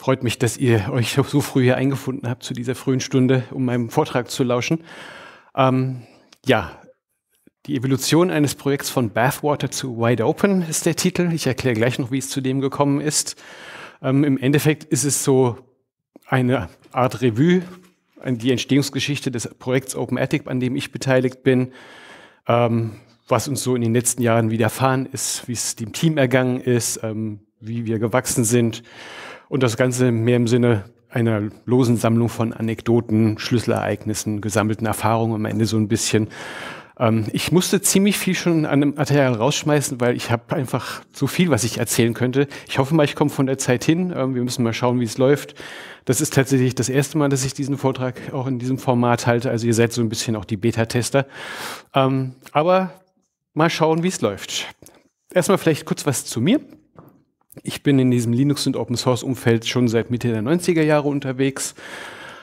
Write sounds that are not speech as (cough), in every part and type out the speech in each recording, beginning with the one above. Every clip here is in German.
Freut mich, dass ihr euch so früh hier eingefunden habt zu dieser frühen Stunde, um meinem Vortrag zu lauschen. Ähm, ja, die Evolution eines Projekts von Bathwater zu Wide Open ist der Titel. Ich erkläre gleich noch, wie es zu dem gekommen ist. Ähm, Im Endeffekt ist es so eine Art Revue an die Entstehungsgeschichte des Projekts Open Attic, an dem ich beteiligt bin, ähm, was uns so in den letzten Jahren widerfahren ist, wie es dem Team ergangen ist, ähm, wie wir gewachsen sind, und das Ganze mehr im Sinne einer losen Sammlung von Anekdoten, Schlüsselereignissen, gesammelten Erfahrungen am Ende so ein bisschen. Ähm, ich musste ziemlich viel schon an dem Material rausschmeißen, weil ich habe einfach so viel, was ich erzählen könnte. Ich hoffe mal, ich komme von der Zeit hin. Ähm, wir müssen mal schauen, wie es läuft. Das ist tatsächlich das erste Mal, dass ich diesen Vortrag auch in diesem Format halte. Also ihr seid so ein bisschen auch die Beta-Tester. Ähm, aber mal schauen, wie es läuft. Erstmal vielleicht kurz was zu mir. Ich bin in diesem Linux- und Open-Source-Umfeld schon seit Mitte der 90er Jahre unterwegs,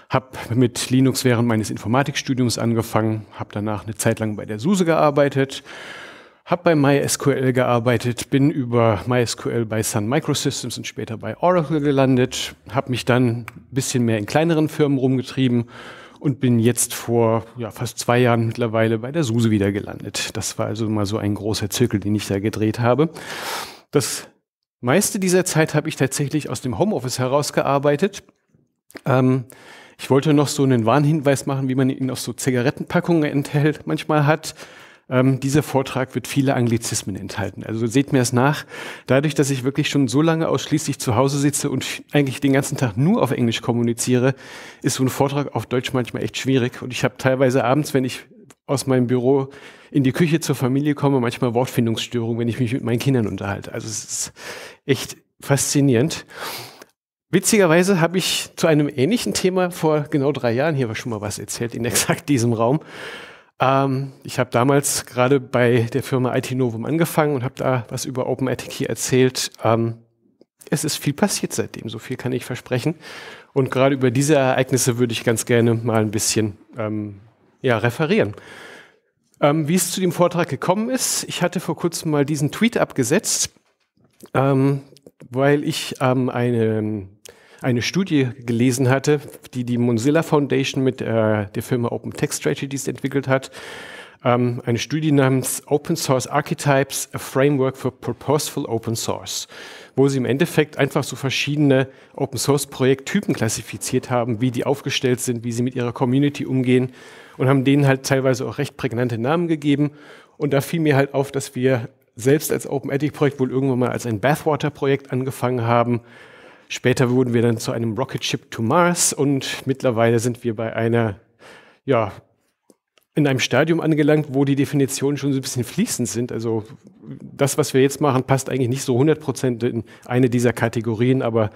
habe mit Linux während meines Informatikstudiums angefangen, habe danach eine Zeit lang bei der SUSE gearbeitet, habe bei MySQL gearbeitet, bin über MySQL bei Sun Microsystems und später bei Oracle gelandet, habe mich dann ein bisschen mehr in kleineren Firmen rumgetrieben und bin jetzt vor ja, fast zwei Jahren mittlerweile bei der SUSE wieder gelandet. Das war also mal so ein großer Zirkel, den ich da gedreht habe. Das meiste dieser Zeit habe ich tatsächlich aus dem Homeoffice herausgearbeitet. Ähm, ich wollte noch so einen Warnhinweis machen, wie man ihn aus so Zigarettenpackungen enthält, manchmal hat. Ähm, dieser Vortrag wird viele Anglizismen enthalten. Also seht mir es nach. Dadurch, dass ich wirklich schon so lange ausschließlich zu Hause sitze und eigentlich den ganzen Tag nur auf Englisch kommuniziere, ist so ein Vortrag auf Deutsch manchmal echt schwierig. Und ich habe teilweise abends, wenn ich aus meinem Büro in die Küche zur Familie komme, manchmal Wortfindungsstörungen, wenn ich mich mit meinen Kindern unterhalte. Also es ist echt faszinierend. Witzigerweise habe ich zu einem ähnlichen Thema vor genau drei Jahren hier schon mal was erzählt, in exakt diesem Raum. Ähm, ich habe damals gerade bei der Firma IT Novum angefangen und habe da was über Open OpenITK erzählt. Ähm, es ist viel passiert seitdem, so viel kann ich versprechen. Und gerade über diese Ereignisse würde ich ganz gerne mal ein bisschen ähm, ja, referieren. Ähm, wie es zu dem Vortrag gekommen ist, ich hatte vor kurzem mal diesen Tweet abgesetzt, ähm, weil ich ähm, eine, eine Studie gelesen hatte, die die Mozilla Foundation mit äh, der Firma Open Text Strategies entwickelt hat. Ähm, eine Studie namens Open Source Archetypes, a Framework for Purposeful Open Source, wo sie im Endeffekt einfach so verschiedene Open Source Projekttypen klassifiziert haben, wie die aufgestellt sind, wie sie mit ihrer Community umgehen und haben denen halt teilweise auch recht prägnante Namen gegeben. Und da fiel mir halt auf, dass wir selbst als Open Ethic Projekt wohl irgendwann mal als ein Bathwater Projekt angefangen haben. Später wurden wir dann zu einem Rocket Ship to Mars und mittlerweile sind wir bei einer, ja, in einem Stadium angelangt, wo die Definitionen schon so ein bisschen fließend sind. Also das, was wir jetzt machen, passt eigentlich nicht so 100% in eine dieser Kategorien, aber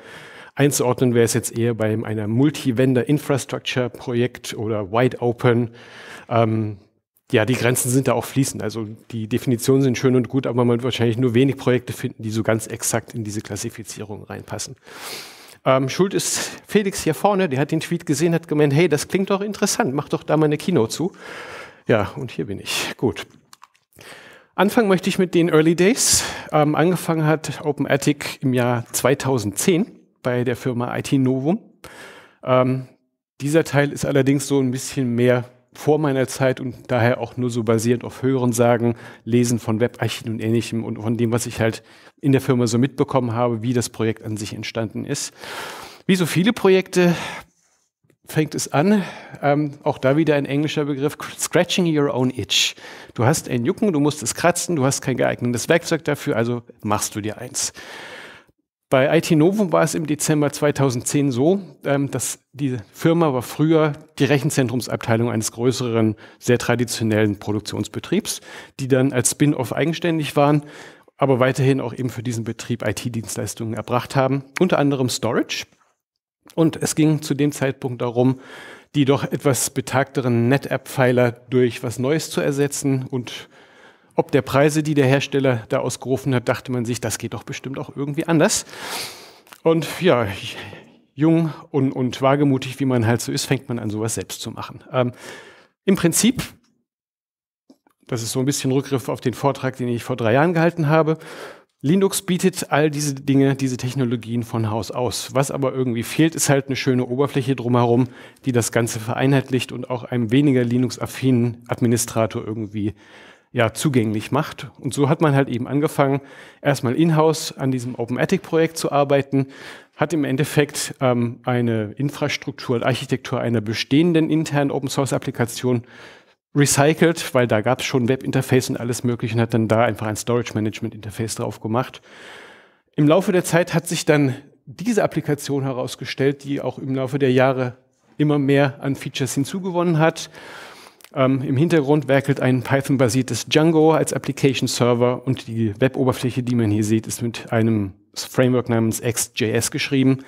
Einzuordnen wäre es jetzt eher bei einer Multi-Vendor-Infrastructure-Projekt oder Wide Open. Ähm, ja, die Grenzen sind da auch fließend. Also die Definitionen sind schön und gut, aber man wird wahrscheinlich nur wenig Projekte finden, die so ganz exakt in diese Klassifizierung reinpassen. Ähm, Schuld ist Felix hier vorne, der hat den Tweet gesehen, hat gemeint, hey, das klingt doch interessant, mach doch da mal eine Kino zu. Ja, und hier bin ich. Gut. Anfangen möchte ich mit den Early Days. Ähm, angefangen hat OpenAttic im Jahr 2010 bei der Firma IT Novum. Ähm, dieser Teil ist allerdings so ein bisschen mehr vor meiner Zeit und daher auch nur so basierend auf Hörensagen, Lesen von Webarchiven und ähnlichem und von dem, was ich halt in der Firma so mitbekommen habe, wie das Projekt an sich entstanden ist. Wie so viele Projekte fängt es an, ähm, auch da wieder ein englischer Begriff, scratching your own itch. Du hast ein Jucken, du musst es kratzen, du hast kein geeignetes Werkzeug dafür, also machst du dir eins. Bei IT Novum war es im Dezember 2010 so, ähm, dass die Firma war früher die Rechenzentrumsabteilung eines größeren, sehr traditionellen Produktionsbetriebs, die dann als Spin-off eigenständig waren, aber weiterhin auch eben für diesen Betrieb IT-Dienstleistungen erbracht haben, unter anderem Storage. Und es ging zu dem Zeitpunkt darum, die doch etwas betagteren NetApp-Pfeiler durch was Neues zu ersetzen und ob der Preise, die der Hersteller da ausgerufen hat, dachte man sich, das geht doch bestimmt auch irgendwie anders. Und ja, jung und, und wagemutig, wie man halt so ist, fängt man an, sowas selbst zu machen. Ähm, Im Prinzip, das ist so ein bisschen Rückgriff auf den Vortrag, den ich vor drei Jahren gehalten habe, Linux bietet all diese Dinge, diese Technologien von Haus aus. Was aber irgendwie fehlt, ist halt eine schöne Oberfläche drumherum, die das Ganze vereinheitlicht und auch einem weniger Linux-affinen Administrator irgendwie ja, zugänglich macht. Und so hat man halt eben angefangen, erstmal in-house an diesem OpenAttic-Projekt zu arbeiten, hat im Endeffekt ähm, eine Infrastruktur und Architektur einer bestehenden internen Open-Source-Applikation recycelt, weil da gab es schon Web-Interface und alles Mögliche und hat dann da einfach ein Storage-Management-Interface drauf gemacht. Im Laufe der Zeit hat sich dann diese Applikation herausgestellt, die auch im Laufe der Jahre immer mehr an Features hinzugewonnen hat. Ähm, Im Hintergrund werkelt ein Python-basiertes Django als Application Server und die Web-Oberfläche, die man hier sieht, ist mit einem Framework namens XJS geschrieben.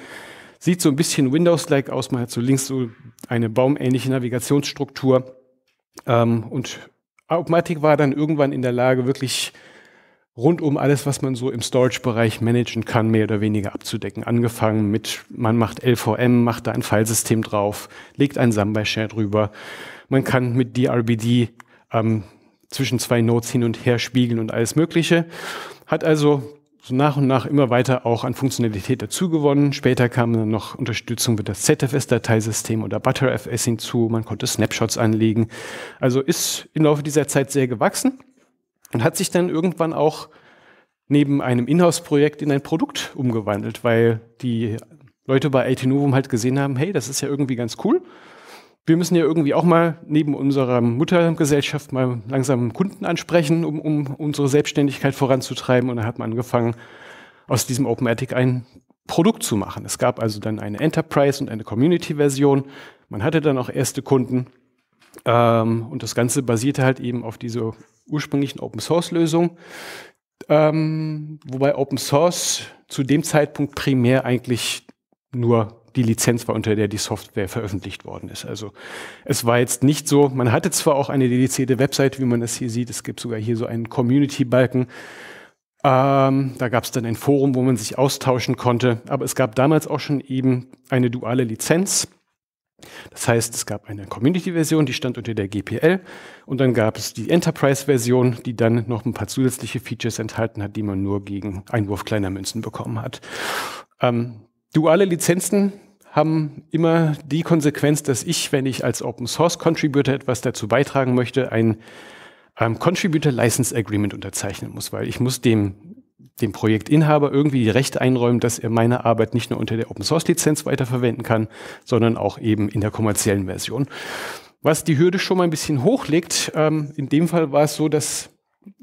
Sieht so ein bisschen Windows-like aus. Man hat so links so eine baumähnliche Navigationsstruktur. Ähm, und Automatik war dann irgendwann in der Lage, wirklich rundum alles, was man so im Storage-Bereich managen kann, mehr oder weniger abzudecken. Angefangen mit, man macht LVM, macht da ein Filesystem drauf, legt ein Samba-Share drüber man kann mit DRBD ähm, zwischen zwei Nodes hin und her spiegeln und alles Mögliche. Hat also so nach und nach immer weiter auch an Funktionalität dazugewonnen. Später kam dann noch Unterstützung für das ZFS-Dateisystem oder ButterFS hinzu. Man konnte Snapshots anlegen. Also ist im Laufe dieser Zeit sehr gewachsen und hat sich dann irgendwann auch neben einem Inhouse-Projekt in ein Produkt umgewandelt, weil die Leute bei AT Novum halt gesehen haben, hey, das ist ja irgendwie ganz cool wir müssen ja irgendwie auch mal neben unserer Muttergesellschaft mal langsam Kunden ansprechen, um, um unsere Selbstständigkeit voranzutreiben. Und dann hat man angefangen, aus diesem OpenAttic ein Produkt zu machen. Es gab also dann eine Enterprise- und eine Community-Version. Man hatte dann auch erste Kunden. Ähm, und das Ganze basierte halt eben auf dieser ursprünglichen Open-Source-Lösung. Ähm, wobei Open Source zu dem Zeitpunkt primär eigentlich nur die Lizenz war, unter der die Software veröffentlicht worden ist. Also es war jetzt nicht so, man hatte zwar auch eine dedizierte Website, wie man es hier sieht, es gibt sogar hier so einen Community-Balken. Ähm, da gab es dann ein Forum, wo man sich austauschen konnte, aber es gab damals auch schon eben eine duale Lizenz. Das heißt, es gab eine Community-Version, die stand unter der GPL und dann gab es die Enterprise-Version, die dann noch ein paar zusätzliche Features enthalten hat, die man nur gegen Einwurf kleiner Münzen bekommen hat. Ähm, Duale Lizenzen haben immer die Konsequenz, dass ich, wenn ich als Open Source Contributor etwas dazu beitragen möchte, ein ähm, Contributor License Agreement unterzeichnen muss, weil ich muss dem, dem Projektinhaber irgendwie die Rechte einräumen, dass er meine Arbeit nicht nur unter der Open Source Lizenz weiterverwenden kann, sondern auch eben in der kommerziellen Version. Was die Hürde schon mal ein bisschen hochlegt, ähm, in dem Fall war es so, dass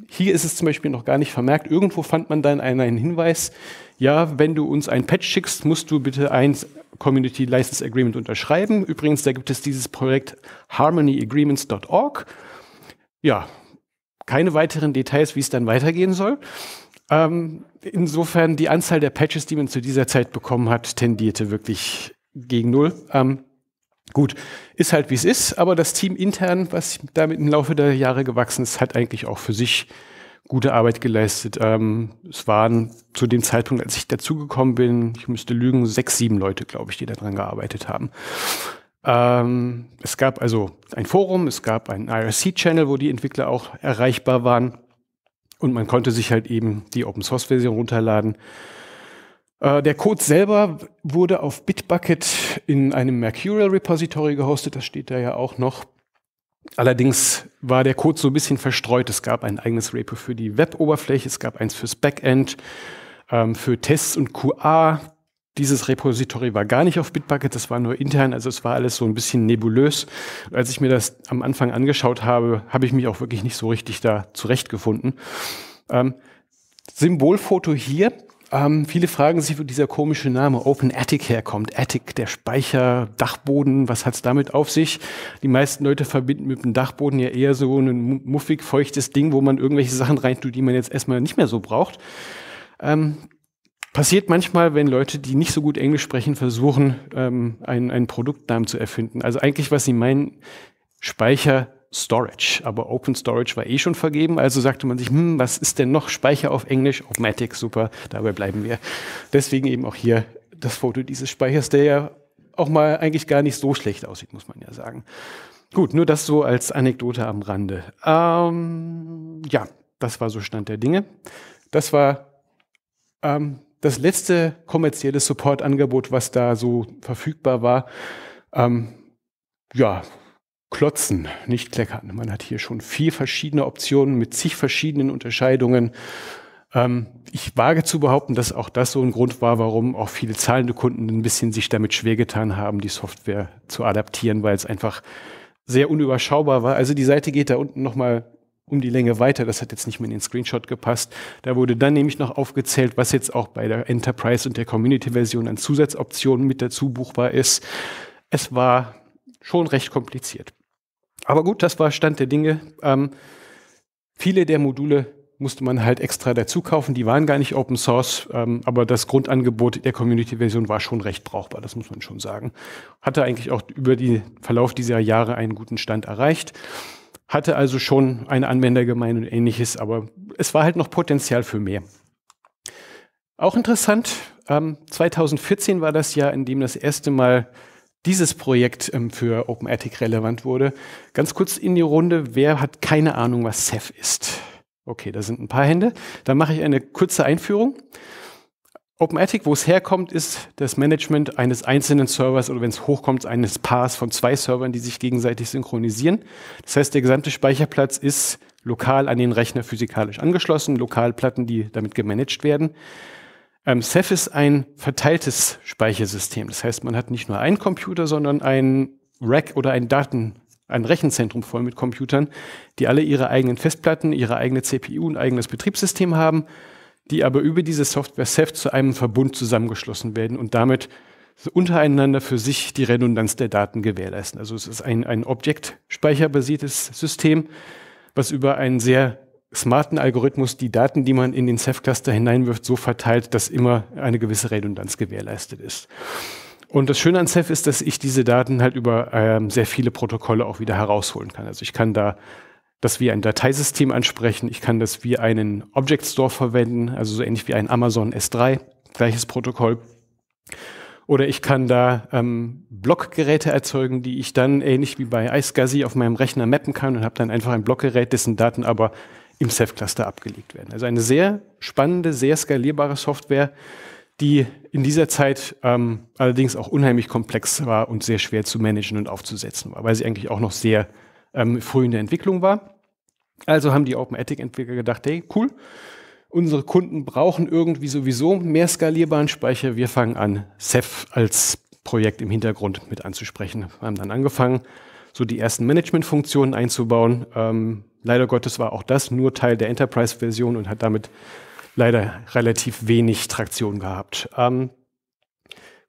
hier ist es zum Beispiel noch gar nicht vermerkt. Irgendwo fand man dann einen, Hinweis, ja, wenn du uns ein Patch schickst, musst du bitte ein Community License Agreement unterschreiben. Übrigens, da gibt es dieses Projekt harmonyagreements.org. Ja, keine weiteren Details, wie es dann weitergehen soll. Ähm, insofern die Anzahl der Patches, die man zu dieser Zeit bekommen hat, tendierte wirklich gegen null. Ähm, Gut, ist halt wie es ist, aber das Team intern, was damit im Laufe der Jahre gewachsen ist, hat eigentlich auch für sich gute Arbeit geleistet. Ähm, es waren zu dem Zeitpunkt, als ich dazugekommen bin, ich müsste lügen, sechs, sieben Leute, glaube ich, die daran gearbeitet haben. Ähm, es gab also ein Forum, es gab einen IRC-Channel, wo die Entwickler auch erreichbar waren und man konnte sich halt eben die Open-Source-Version runterladen äh, der Code selber wurde auf Bitbucket in einem Mercurial Repository gehostet, das steht da ja auch noch. Allerdings war der Code so ein bisschen verstreut. Es gab ein eigenes Repo für die Web-Oberfläche, es gab eins fürs Backend, ähm, für Tests und QA. Dieses Repository war gar nicht auf Bitbucket, das war nur intern, also es war alles so ein bisschen nebulös. als ich mir das am Anfang angeschaut habe, habe ich mich auch wirklich nicht so richtig da zurechtgefunden. Ähm, Symbolfoto hier ähm, viele fragen sich, wo dieser komische Name Open Attic herkommt. Attic, der Speicher, Dachboden, was hat's damit auf sich? Die meisten Leute verbinden mit dem Dachboden ja eher so ein muffig feuchtes Ding, wo man irgendwelche Sachen reintut, die man jetzt erstmal nicht mehr so braucht. Ähm, passiert manchmal, wenn Leute, die nicht so gut Englisch sprechen, versuchen, ähm, einen, einen Produktnamen zu erfinden. Also eigentlich, was sie meinen, Speicher, Storage. Aber Open Storage war eh schon vergeben, also sagte man sich, hm, was ist denn noch Speicher auf Englisch? Opmatic, super, dabei bleiben wir. Deswegen eben auch hier das Foto dieses Speichers, der ja auch mal eigentlich gar nicht so schlecht aussieht, muss man ja sagen. Gut, nur das so als Anekdote am Rande. Ähm, ja, das war so Stand der Dinge. Das war ähm, das letzte kommerzielle Support-Angebot, was da so verfügbar war. Ähm, ja, klotzen, nicht kleckern. Man hat hier schon vier verschiedene Optionen mit zig verschiedenen Unterscheidungen. Ähm, ich wage zu behaupten, dass auch das so ein Grund war, warum auch viele zahlende Kunden ein bisschen sich damit schwer getan haben, die Software zu adaptieren, weil es einfach sehr unüberschaubar war. Also die Seite geht da unten nochmal um die Länge weiter. Das hat jetzt nicht mehr in den Screenshot gepasst. Da wurde dann nämlich noch aufgezählt, was jetzt auch bei der Enterprise und der Community-Version an Zusatzoptionen mit dazu buchbar ist. Es war schon recht kompliziert. Aber gut, das war Stand der Dinge. Ähm, viele der Module musste man halt extra dazu kaufen. Die waren gar nicht Open Source, ähm, aber das Grundangebot der Community-Version war schon recht brauchbar, das muss man schon sagen. Hatte eigentlich auch über den Verlauf dieser Jahre einen guten Stand erreicht. Hatte also schon eine Anwendergemeinde und ähnliches, aber es war halt noch Potenzial für mehr. Auch interessant, ähm, 2014 war das Jahr, in dem das erste Mal dieses Projekt ähm, für Open Ethic relevant wurde. Ganz kurz in die Runde, wer hat keine Ahnung, was Ceph ist? Okay, da sind ein paar Hände. Dann mache ich eine kurze Einführung. Open Ethic, wo es herkommt, ist das Management eines einzelnen Servers oder wenn es hochkommt, eines Paars von zwei Servern, die sich gegenseitig synchronisieren. Das heißt, der gesamte Speicherplatz ist lokal an den Rechner physikalisch angeschlossen, lokal Platten, die damit gemanagt werden. Ähm, Ceph ist ein verteiltes Speichersystem. Das heißt, man hat nicht nur einen Computer, sondern ein Rack oder ein Daten, ein Rechenzentrum voll mit Computern, die alle ihre eigenen Festplatten, ihre eigene CPU und eigenes Betriebssystem haben, die aber über diese Software Ceph zu einem Verbund zusammengeschlossen werden und damit untereinander für sich die Redundanz der Daten gewährleisten. Also es ist ein, ein objektspeicherbasiertes System, was über ein sehr smarten Algorithmus die Daten, die man in den Ceph-Cluster hineinwirft, so verteilt, dass immer eine gewisse Redundanz gewährleistet ist. Und das Schöne an Ceph ist, dass ich diese Daten halt über ähm, sehr viele Protokolle auch wieder herausholen kann. Also ich kann da das wie ein Dateisystem ansprechen, ich kann das wie einen Object Store verwenden, also so ähnlich wie ein Amazon S3, gleiches Protokoll. Oder ich kann da ähm, Blockgeräte erzeugen, die ich dann ähnlich wie bei iSCSI auf meinem Rechner mappen kann und habe dann einfach ein Blockgerät, dessen Daten aber im Ceph-Cluster abgelegt werden. Also eine sehr spannende, sehr skalierbare Software, die in dieser Zeit ähm, allerdings auch unheimlich komplex war und sehr schwer zu managen und aufzusetzen war, weil sie eigentlich auch noch sehr ähm, früh in der Entwicklung war. Also haben die OpenAttic-Entwickler gedacht, hey, cool, unsere Kunden brauchen irgendwie sowieso mehr skalierbaren Speicher. Wir fangen an, Ceph als Projekt im Hintergrund mit anzusprechen. Wir haben dann angefangen, so die ersten Management-Funktionen einzubauen. Ähm, leider Gottes war auch das nur Teil der Enterprise-Version und hat damit leider relativ wenig Traktion gehabt. Ähm,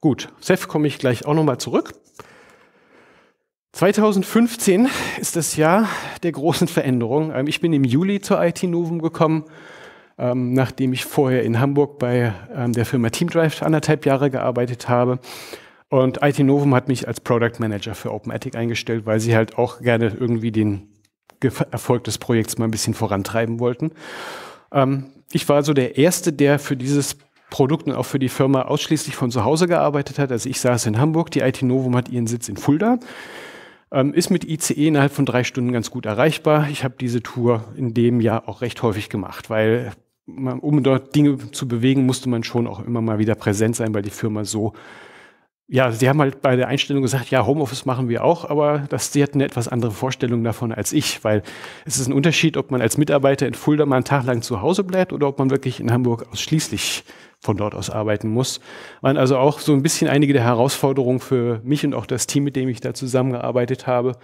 gut, Seth komme ich gleich auch nochmal zurück. 2015 ist das Jahr der großen Veränderung. Ähm, ich bin im Juli zur IT Novum gekommen, ähm, nachdem ich vorher in Hamburg bei ähm, der Firma Teamdrive anderthalb Jahre gearbeitet habe und IT Novum hat mich als Product Manager für OpenEthic eingestellt, weil sie halt auch gerne irgendwie den Erfolg des Projekts mal ein bisschen vorantreiben wollten. Ähm, ich war so der Erste, der für dieses Produkt und auch für die Firma ausschließlich von zu Hause gearbeitet hat. Also ich saß in Hamburg, die IT Novum hat ihren Sitz in Fulda, ähm, ist mit ICE innerhalb von drei Stunden ganz gut erreichbar. Ich habe diese Tour in dem Jahr auch recht häufig gemacht, weil man, um dort Dinge zu bewegen, musste man schon auch immer mal wieder präsent sein, weil die Firma so ja, sie haben halt bei der Einstellung gesagt, ja, Homeoffice machen wir auch, aber das, sie hatten eine etwas andere Vorstellung davon als ich, weil es ist ein Unterschied, ob man als Mitarbeiter in Fulda mal einen Tag lang zu Hause bleibt oder ob man wirklich in Hamburg ausschließlich von dort aus arbeiten muss. Waren also auch so ein bisschen einige der Herausforderungen für mich und auch das Team, mit dem ich da zusammengearbeitet habe,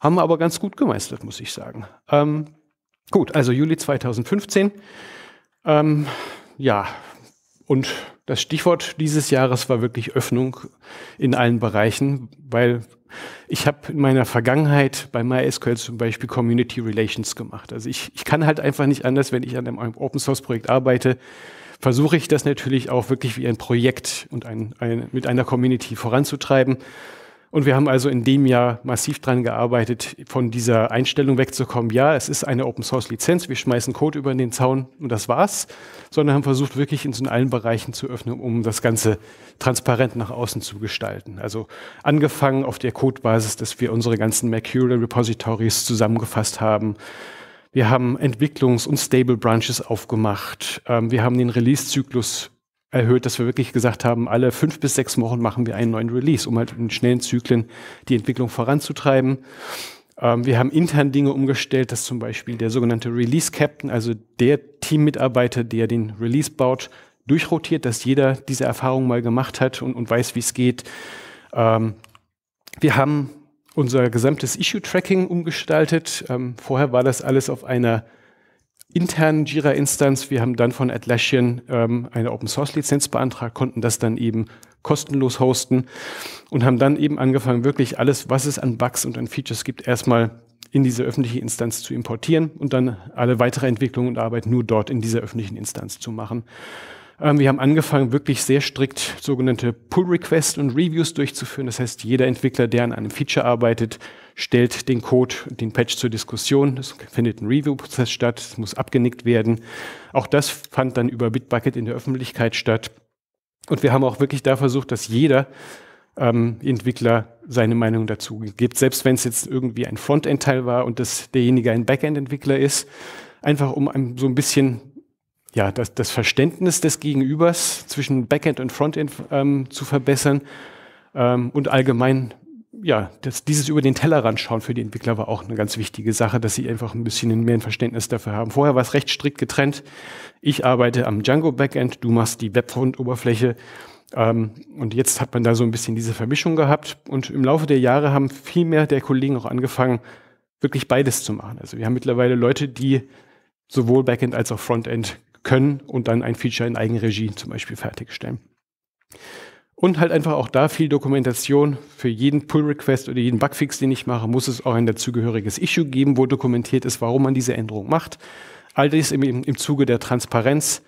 haben aber ganz gut gemeistert, muss ich sagen. Ähm, gut, also Juli 2015. Ähm, ja, und das Stichwort dieses Jahres war wirklich Öffnung in allen Bereichen, weil ich habe in meiner Vergangenheit bei MySQL zum Beispiel Community Relations gemacht. Also ich, ich kann halt einfach nicht anders, wenn ich an einem Open Source Projekt arbeite, versuche ich das natürlich auch wirklich wie ein Projekt und ein, ein, mit einer Community voranzutreiben. Und wir haben also in dem Jahr massiv dran gearbeitet, von dieser Einstellung wegzukommen, ja, es ist eine Open-Source-Lizenz, wir schmeißen Code über den Zaun und das war's, sondern haben versucht, wirklich in allen Bereichen zu öffnen, um das Ganze transparent nach außen zu gestalten. Also angefangen auf der Codebasis, dass wir unsere ganzen Mercurial Repositories zusammengefasst haben, wir haben Entwicklungs- und Stable Branches aufgemacht. Ähm, wir haben den Release-Zyklus erhöht, dass wir wirklich gesagt haben, alle fünf bis sechs Wochen machen wir einen neuen Release, um halt in schnellen Zyklen die Entwicklung voranzutreiben. Ähm, wir haben intern Dinge umgestellt, dass zum Beispiel der sogenannte Release Captain, also der Teammitarbeiter, der den Release baut, durchrotiert, dass jeder diese Erfahrung mal gemacht hat und, und weiß, wie es geht. Ähm, wir haben unser gesamtes Issue-Tracking umgestaltet. Ähm, vorher war das alles auf einer internen Jira-Instanz. Wir haben dann von Atlassian ähm, eine Open-Source-Lizenz beantragt, konnten das dann eben kostenlos hosten und haben dann eben angefangen, wirklich alles, was es an Bugs und an Features gibt, erstmal in diese öffentliche Instanz zu importieren und dann alle weitere Entwicklung und Arbeit nur dort in dieser öffentlichen Instanz zu machen. Ähm, wir haben angefangen, wirklich sehr strikt sogenannte Pull-Requests und Reviews durchzuführen. Das heißt, jeder Entwickler, der an einem Feature arbeitet, stellt den Code, den Patch zur Diskussion. Es findet ein Review-Prozess statt, es muss abgenickt werden. Auch das fand dann über Bitbucket in der Öffentlichkeit statt. Und wir haben auch wirklich da versucht, dass jeder ähm, Entwickler seine Meinung dazu gibt, selbst wenn es jetzt irgendwie ein Frontend-Teil war und dass derjenige ein Backend-Entwickler ist, einfach um einem so ein bisschen ja, das, das Verständnis des Gegenübers zwischen Backend und Frontend ähm, zu verbessern ähm, und allgemein ja, das, dieses über den Tellerrand schauen für die Entwickler war auch eine ganz wichtige Sache, dass sie einfach ein bisschen mehr ein Verständnis dafür haben. Vorher war es recht strikt getrennt. Ich arbeite am Django Backend, du machst die Webfront-Oberfläche. Ähm, und jetzt hat man da so ein bisschen diese Vermischung gehabt. Und im Laufe der Jahre haben viel mehr der Kollegen auch angefangen, wirklich beides zu machen. Also wir haben mittlerweile Leute, die sowohl Backend als auch Frontend können und dann ein Feature in Eigenregie zum Beispiel fertigstellen. Und halt einfach auch da viel Dokumentation. Für jeden Pull-Request oder jeden Bugfix, den ich mache, muss es auch ein dazugehöriges Issue geben, wo dokumentiert ist, warum man diese Änderung macht. All dies im, im Zuge der Transparenz,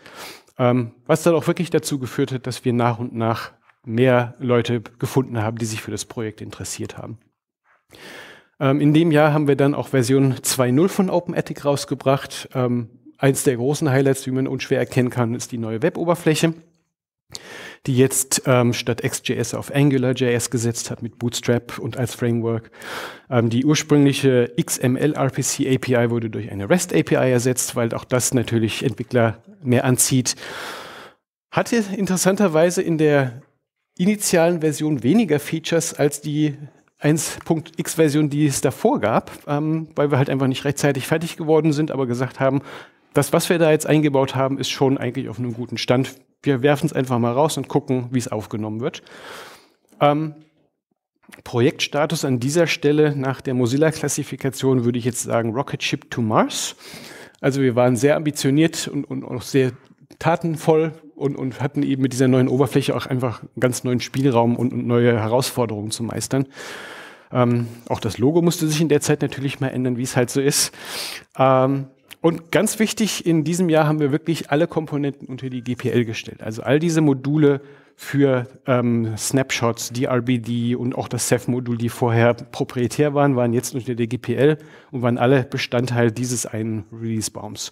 ähm, was dann auch wirklich dazu geführt hat, dass wir nach und nach mehr Leute gefunden haben, die sich für das Projekt interessiert haben. Ähm, in dem Jahr haben wir dann auch Version 2.0 von OpenEthic rausgebracht. Ähm, eins der großen Highlights, wie man unschwer erkennen kann, ist die neue Web-Oberfläche die jetzt ähm, statt XJS auf AngularJS gesetzt hat mit Bootstrap und als Framework. Ähm, die ursprüngliche XML-RPC-API wurde durch eine REST-API ersetzt, weil auch das natürlich Entwickler mehr anzieht. Hatte interessanterweise in der initialen Version weniger Features als die 1.x-Version, die es davor gab, ähm, weil wir halt einfach nicht rechtzeitig fertig geworden sind, aber gesagt haben, das, was wir da jetzt eingebaut haben, ist schon eigentlich auf einem guten Stand wir werfen es einfach mal raus und gucken, wie es aufgenommen wird. Ähm, Projektstatus an dieser Stelle nach der Mozilla-Klassifikation würde ich jetzt sagen Rocket Ship to Mars. Also wir waren sehr ambitioniert und, und auch sehr tatenvoll und, und, hatten eben mit dieser neuen Oberfläche auch einfach einen ganz neuen Spielraum und, und neue Herausforderungen zu meistern. Ähm, auch das Logo musste sich in der Zeit natürlich mal ändern, wie es halt so ist. Ähm, und ganz wichtig, in diesem Jahr haben wir wirklich alle Komponenten unter die GPL gestellt. Also all diese Module für ähm, Snapshots, DRBD und auch das Ceph-Modul, die vorher proprietär waren, waren jetzt unter der GPL und waren alle Bestandteil dieses einen Release-Baums.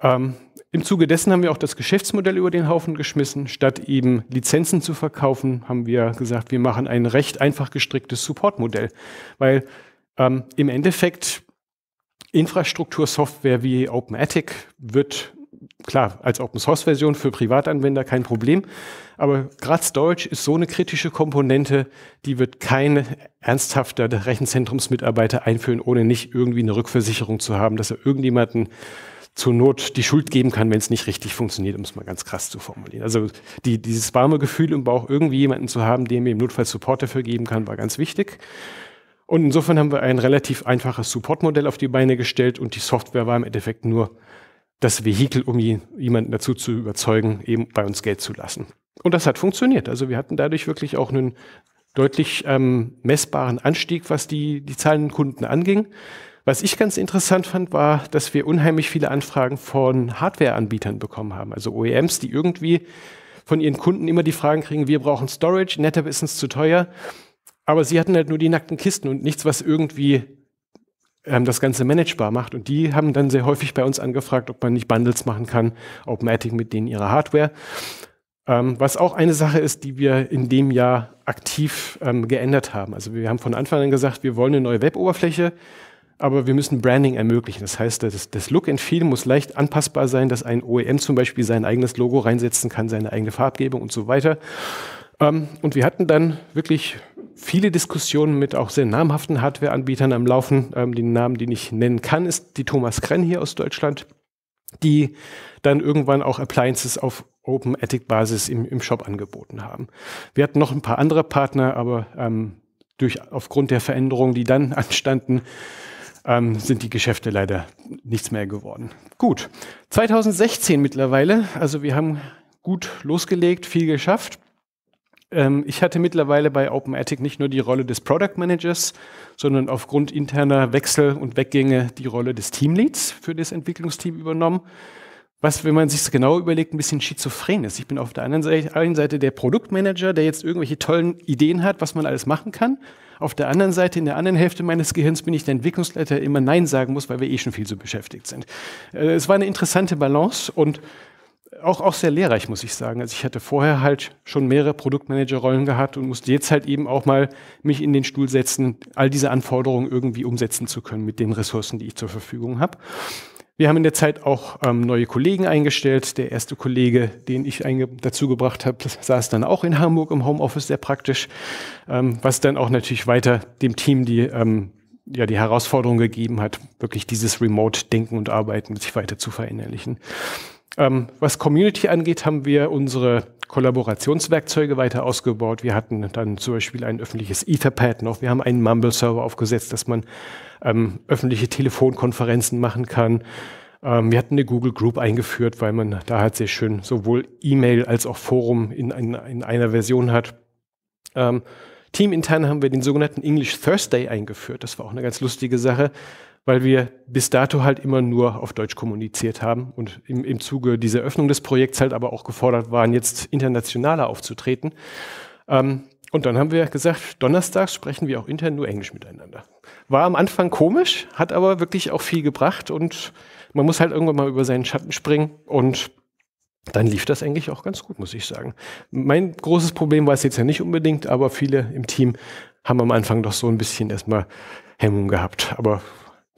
Ähm, Im Zuge dessen haben wir auch das Geschäftsmodell über den Haufen geschmissen. Statt eben Lizenzen zu verkaufen, haben wir gesagt, wir machen ein recht einfach gestricktes Support-Modell. Weil ähm, im Endeffekt Infrastruktursoftware wie OpenAttic wird klar als Open Source Version für Privatanwender kein Problem, aber Graz Deutsch ist so eine kritische Komponente, die wird kein ernsthafter Rechenzentrumsmitarbeiter einführen, ohne nicht irgendwie eine Rückversicherung zu haben, dass er irgendjemanden zur Not die Schuld geben kann, wenn es nicht richtig funktioniert, um es mal ganz krass zu formulieren. Also die, dieses warme Gefühl im Bauch, irgendwie jemanden zu haben, dem im Notfall Support dafür geben kann, war ganz wichtig. Und insofern haben wir ein relativ einfaches Supportmodell auf die Beine gestellt und die Software war im Endeffekt nur das Vehikel, um jemanden dazu zu überzeugen, eben bei uns Geld zu lassen. Und das hat funktioniert. Also wir hatten dadurch wirklich auch einen deutlich ähm, messbaren Anstieg, was die, die zahlenden Kunden anging. Was ich ganz interessant fand, war, dass wir unheimlich viele Anfragen von Hardware-Anbietern bekommen haben, also OEMs, die irgendwie von ihren Kunden immer die Fragen kriegen, wir brauchen Storage, NetApp ist uns zu teuer. Aber sie hatten halt nur die nackten Kisten und nichts, was irgendwie ähm, das Ganze managebar macht. Und die haben dann sehr häufig bei uns angefragt, ob man nicht Bundles machen kann, Automatic mit denen ihrer Hardware. Ähm, was auch eine Sache ist, die wir in dem Jahr aktiv ähm, geändert haben. Also wir haben von Anfang an gesagt, wir wollen eine neue Web-Oberfläche, aber wir müssen Branding ermöglichen. Das heißt, das, das Look and Feel muss leicht anpassbar sein, dass ein OEM zum Beispiel sein eigenes Logo reinsetzen kann, seine eigene Farbgebung und so weiter. Ähm, und wir hatten dann wirklich viele Diskussionen mit auch sehr namhaften Hardware-Anbietern am Laufen. Ähm, den Namen, den ich nennen kann, ist die Thomas Krenn hier aus Deutschland, die dann irgendwann auch Appliances auf Open Ethic basis im, im Shop angeboten haben. Wir hatten noch ein paar andere Partner, aber ähm, durch, aufgrund der Veränderungen, die dann (laughs) anstanden, ähm, sind die Geschäfte leider nichts mehr geworden. Gut, 2016 mittlerweile, also wir haben gut losgelegt, viel geschafft. Ähm, ich hatte mittlerweile bei OpenAttic nicht nur die Rolle des Product Managers, sondern aufgrund interner Wechsel und Weggänge die Rolle des Teamleads für das Entwicklungsteam übernommen. Was, wenn man sich genau überlegt, ein bisschen schizophren ist. Ich bin auf der einen Seite der Produktmanager, der jetzt irgendwelche tollen Ideen hat, was man alles machen kann. Auf der anderen Seite, in der anderen Hälfte meines Gehirns bin ich der Entwicklungsleiter, der immer Nein sagen muss, weil wir eh schon viel so beschäftigt sind. Äh, es war eine interessante Balance und auch, auch sehr lehrreich, muss ich sagen. Also ich hatte vorher halt schon mehrere Produktmanager-Rollen gehabt und musste jetzt halt eben auch mal mich in den Stuhl setzen, all diese Anforderungen irgendwie umsetzen zu können mit den Ressourcen, die ich zur Verfügung habe. Wir haben in der Zeit auch ähm, neue Kollegen eingestellt. Der erste Kollege, den ich dazu gebracht habe, saß dann auch in Hamburg im Homeoffice, sehr praktisch, ähm, was dann auch natürlich weiter dem Team die, ähm, ja, die Herausforderung gegeben hat, wirklich dieses Remote-Denken und Arbeiten sich weiter zu verinnerlichen. Ähm, was Community angeht, haben wir unsere Kollaborationswerkzeuge weiter ausgebaut. Wir hatten dann zum Beispiel ein öffentliches Etherpad noch. Wir haben einen Mumble-Server aufgesetzt, dass man ähm, öffentliche Telefonkonferenzen machen kann. Ähm, wir hatten eine Google Group eingeführt, weil man da halt sehr schön sowohl E-Mail als auch Forum in, in, in einer Version hat. Ähm, teamintern haben wir den sogenannten English Thursday eingeführt. Das war auch eine ganz lustige Sache weil wir bis dato halt immer nur auf Deutsch kommuniziert haben und im, im Zuge dieser Öffnung des Projekts halt aber auch gefordert waren, jetzt internationaler aufzutreten. Ähm, und dann haben wir gesagt, donnerstags sprechen wir auch intern nur Englisch miteinander. War am Anfang komisch, hat aber wirklich auch viel gebracht und man muss halt irgendwann mal über seinen Schatten springen und dann lief das eigentlich auch ganz gut, muss ich sagen. Mein großes Problem war es jetzt ja nicht unbedingt, aber viele im Team haben am Anfang doch so ein bisschen erstmal Hemmung gehabt. Aber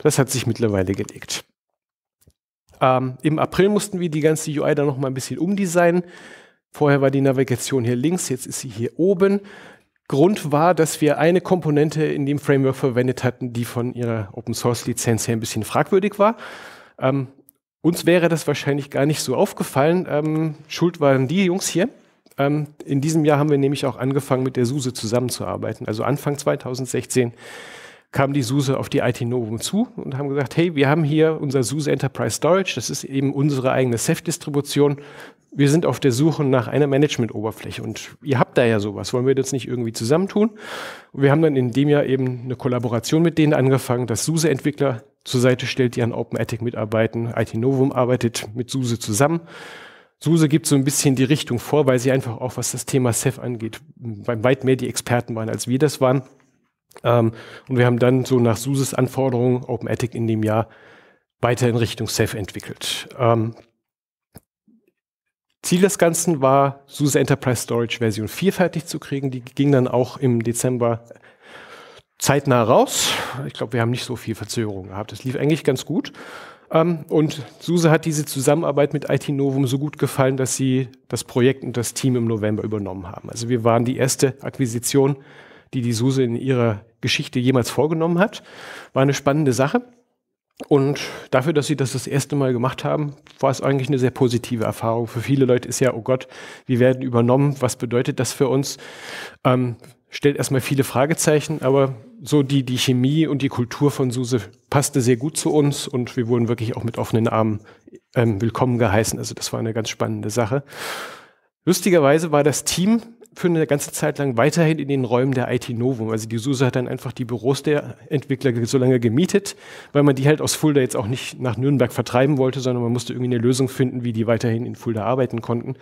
das hat sich mittlerweile gelegt. Ähm, Im April mussten wir die ganze UI dann nochmal ein bisschen umdesignen. Vorher war die Navigation hier links, jetzt ist sie hier oben. Grund war, dass wir eine Komponente in dem Framework verwendet hatten, die von ihrer Open Source Lizenz her ein bisschen fragwürdig war. Ähm, uns wäre das wahrscheinlich gar nicht so aufgefallen. Ähm, schuld waren die Jungs hier. Ähm, in diesem Jahr haben wir nämlich auch angefangen, mit der SUSE zusammenzuarbeiten. Also Anfang 2016 kam die SUSE auf die IT Novum zu und haben gesagt, hey, wir haben hier unser SUSE Enterprise Storage, das ist eben unsere eigene Ceph-Distribution. Wir sind auf der Suche nach einer Management-Oberfläche und ihr habt da ja sowas, wollen wir das nicht irgendwie zusammentun? Und wir haben dann in dem Jahr eben eine Kollaboration mit denen angefangen, dass SUSE-Entwickler zur Seite stellt, die an OpenAttic mitarbeiten. IT Novum arbeitet mit SUSE zusammen. SUSE gibt so ein bisschen die Richtung vor, weil sie einfach auch, was das Thema Ceph angeht, weit mehr die Experten waren, als wir das waren. Ähm, und wir haben dann so nach SUSEs Anforderungen OpenEthic in dem Jahr weiter in Richtung Safe entwickelt. Ähm, Ziel des Ganzen war, SUSE Enterprise Storage Version 4 fertig zu kriegen. Die ging dann auch im Dezember zeitnah raus. Ich glaube, wir haben nicht so viel Verzögerung gehabt. Es lief eigentlich ganz gut. Ähm, und SUSE hat diese Zusammenarbeit mit IT Novum so gut gefallen, dass sie das Projekt und das Team im November übernommen haben. Also wir waren die erste Akquisition die die Suse in ihrer Geschichte jemals vorgenommen hat. War eine spannende Sache. Und dafür, dass sie das das erste Mal gemacht haben, war es eigentlich eine sehr positive Erfahrung. Für viele Leute ist ja, oh Gott, wir werden übernommen. Was bedeutet das für uns? Ähm, stellt erstmal viele Fragezeichen, aber so die, die Chemie und die Kultur von SUSE passte sehr gut zu uns und wir wurden wirklich auch mit offenen Armen ähm, willkommen geheißen. Also das war eine ganz spannende Sache. Lustigerweise war das Team, für eine ganze Zeit lang weiterhin in den Räumen der IT Novum. Also die SUSE hat dann einfach die Büros der Entwickler so lange gemietet, weil man die halt aus Fulda jetzt auch nicht nach Nürnberg vertreiben wollte, sondern man musste irgendwie eine Lösung finden, wie die weiterhin in Fulda arbeiten konnten.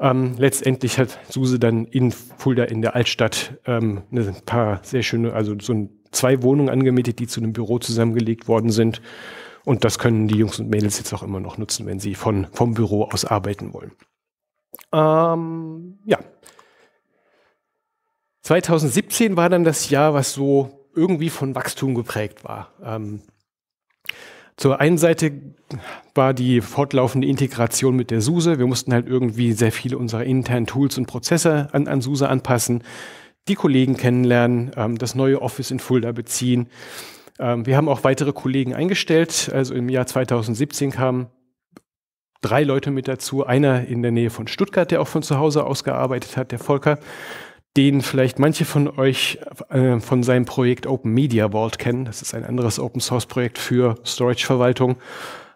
Ähm, letztendlich hat SUSE dann in Fulda in der Altstadt ähm, ein paar sehr schöne, also so ein, zwei Wohnungen angemietet, die zu einem Büro zusammengelegt worden sind. Und das können die Jungs und Mädels jetzt auch immer noch nutzen, wenn sie von, vom Büro aus arbeiten wollen. Ähm, ja, 2017 war dann das Jahr, was so irgendwie von Wachstum geprägt war. Ähm, zur einen Seite war die fortlaufende Integration mit der SUSE. Wir mussten halt irgendwie sehr viele unserer internen Tools und Prozesse an, an SUSE anpassen, die Kollegen kennenlernen, ähm, das neue Office in Fulda beziehen. Ähm, wir haben auch weitere Kollegen eingestellt. Also im Jahr 2017 kamen drei Leute mit dazu. Einer in der Nähe von Stuttgart, der auch von zu Hause aus gearbeitet hat, der Volker den vielleicht manche von euch äh, von seinem Projekt Open Media Vault kennen. Das ist ein anderes Open Source Projekt für Storage-Verwaltung.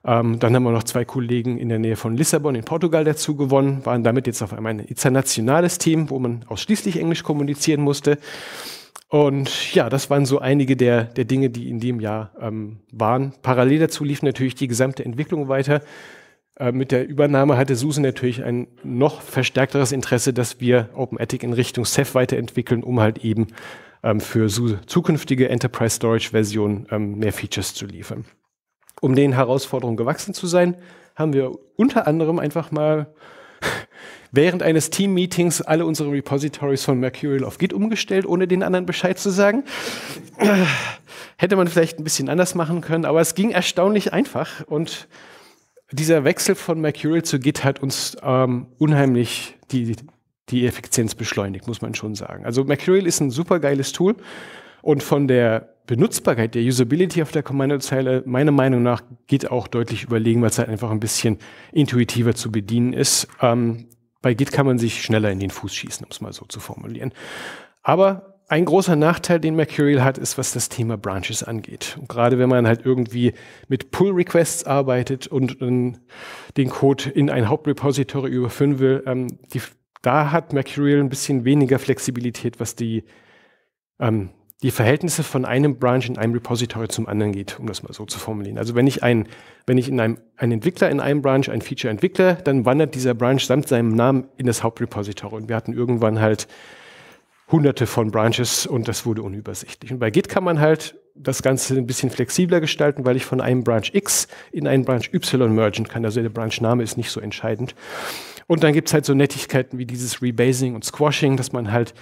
Ähm, dann haben wir noch zwei Kollegen in der Nähe von Lissabon in Portugal dazu gewonnen, waren damit jetzt auf einmal ein internationales Team, wo man ausschließlich Englisch kommunizieren musste. Und ja, das waren so einige der, der Dinge, die in dem Jahr ähm, waren. Parallel dazu lief natürlich die gesamte Entwicklung weiter. Äh, mit der Übernahme hatte SUSE natürlich ein noch verstärkteres Interesse, dass wir OpenAttic in Richtung Ceph weiterentwickeln, um halt eben ähm, für SUSE zukünftige Enterprise Storage Versionen ähm, mehr Features zu liefern. Um den Herausforderungen gewachsen zu sein, haben wir unter anderem einfach mal (laughs) während eines Team-Meetings alle unsere Repositories von Mercurial auf Git umgestellt, ohne den anderen Bescheid zu sagen. Hätte man vielleicht ein bisschen anders machen können, aber es ging erstaunlich einfach und dieser Wechsel von Mercurial zu Git hat uns ähm, unheimlich die, die Effizienz beschleunigt, muss man schon sagen. Also Mercurial ist ein super geiles Tool und von der Benutzbarkeit, der Usability auf der Kommandozeile meiner Meinung nach geht auch deutlich überlegen, weil es halt einfach ein bisschen intuitiver zu bedienen ist. Ähm, bei Git kann man sich schneller in den Fuß schießen, um es mal so zu formulieren. Aber ein großer Nachteil, den Mercurial hat, ist, was das Thema Branches angeht. Und gerade wenn man halt irgendwie mit Pull-Requests arbeitet und um, ähm, den Code in ein Hauptrepository überführen will, ähm, die, da hat Mercurial ein bisschen weniger Flexibilität, was die, ähm, die Verhältnisse von einem Branch in einem Repository zum anderen geht, um das mal so zu formulieren. Also wenn ich ein, wenn ich in einem, ein Entwickler in einem Branch ein Feature entwickle, dann wandert dieser Branch samt seinem Namen in das Hauptrepository. Und wir hatten irgendwann halt hunderte von Branches und das wurde unübersichtlich. Und bei Git kann man halt das Ganze ein bisschen flexibler gestalten, weil ich von einem Branch X in einen Branch Y mergen kann. Also der Branchname ist nicht so entscheidend. Und dann gibt's halt so Nettigkeiten wie dieses Rebasing und Squashing, dass man halt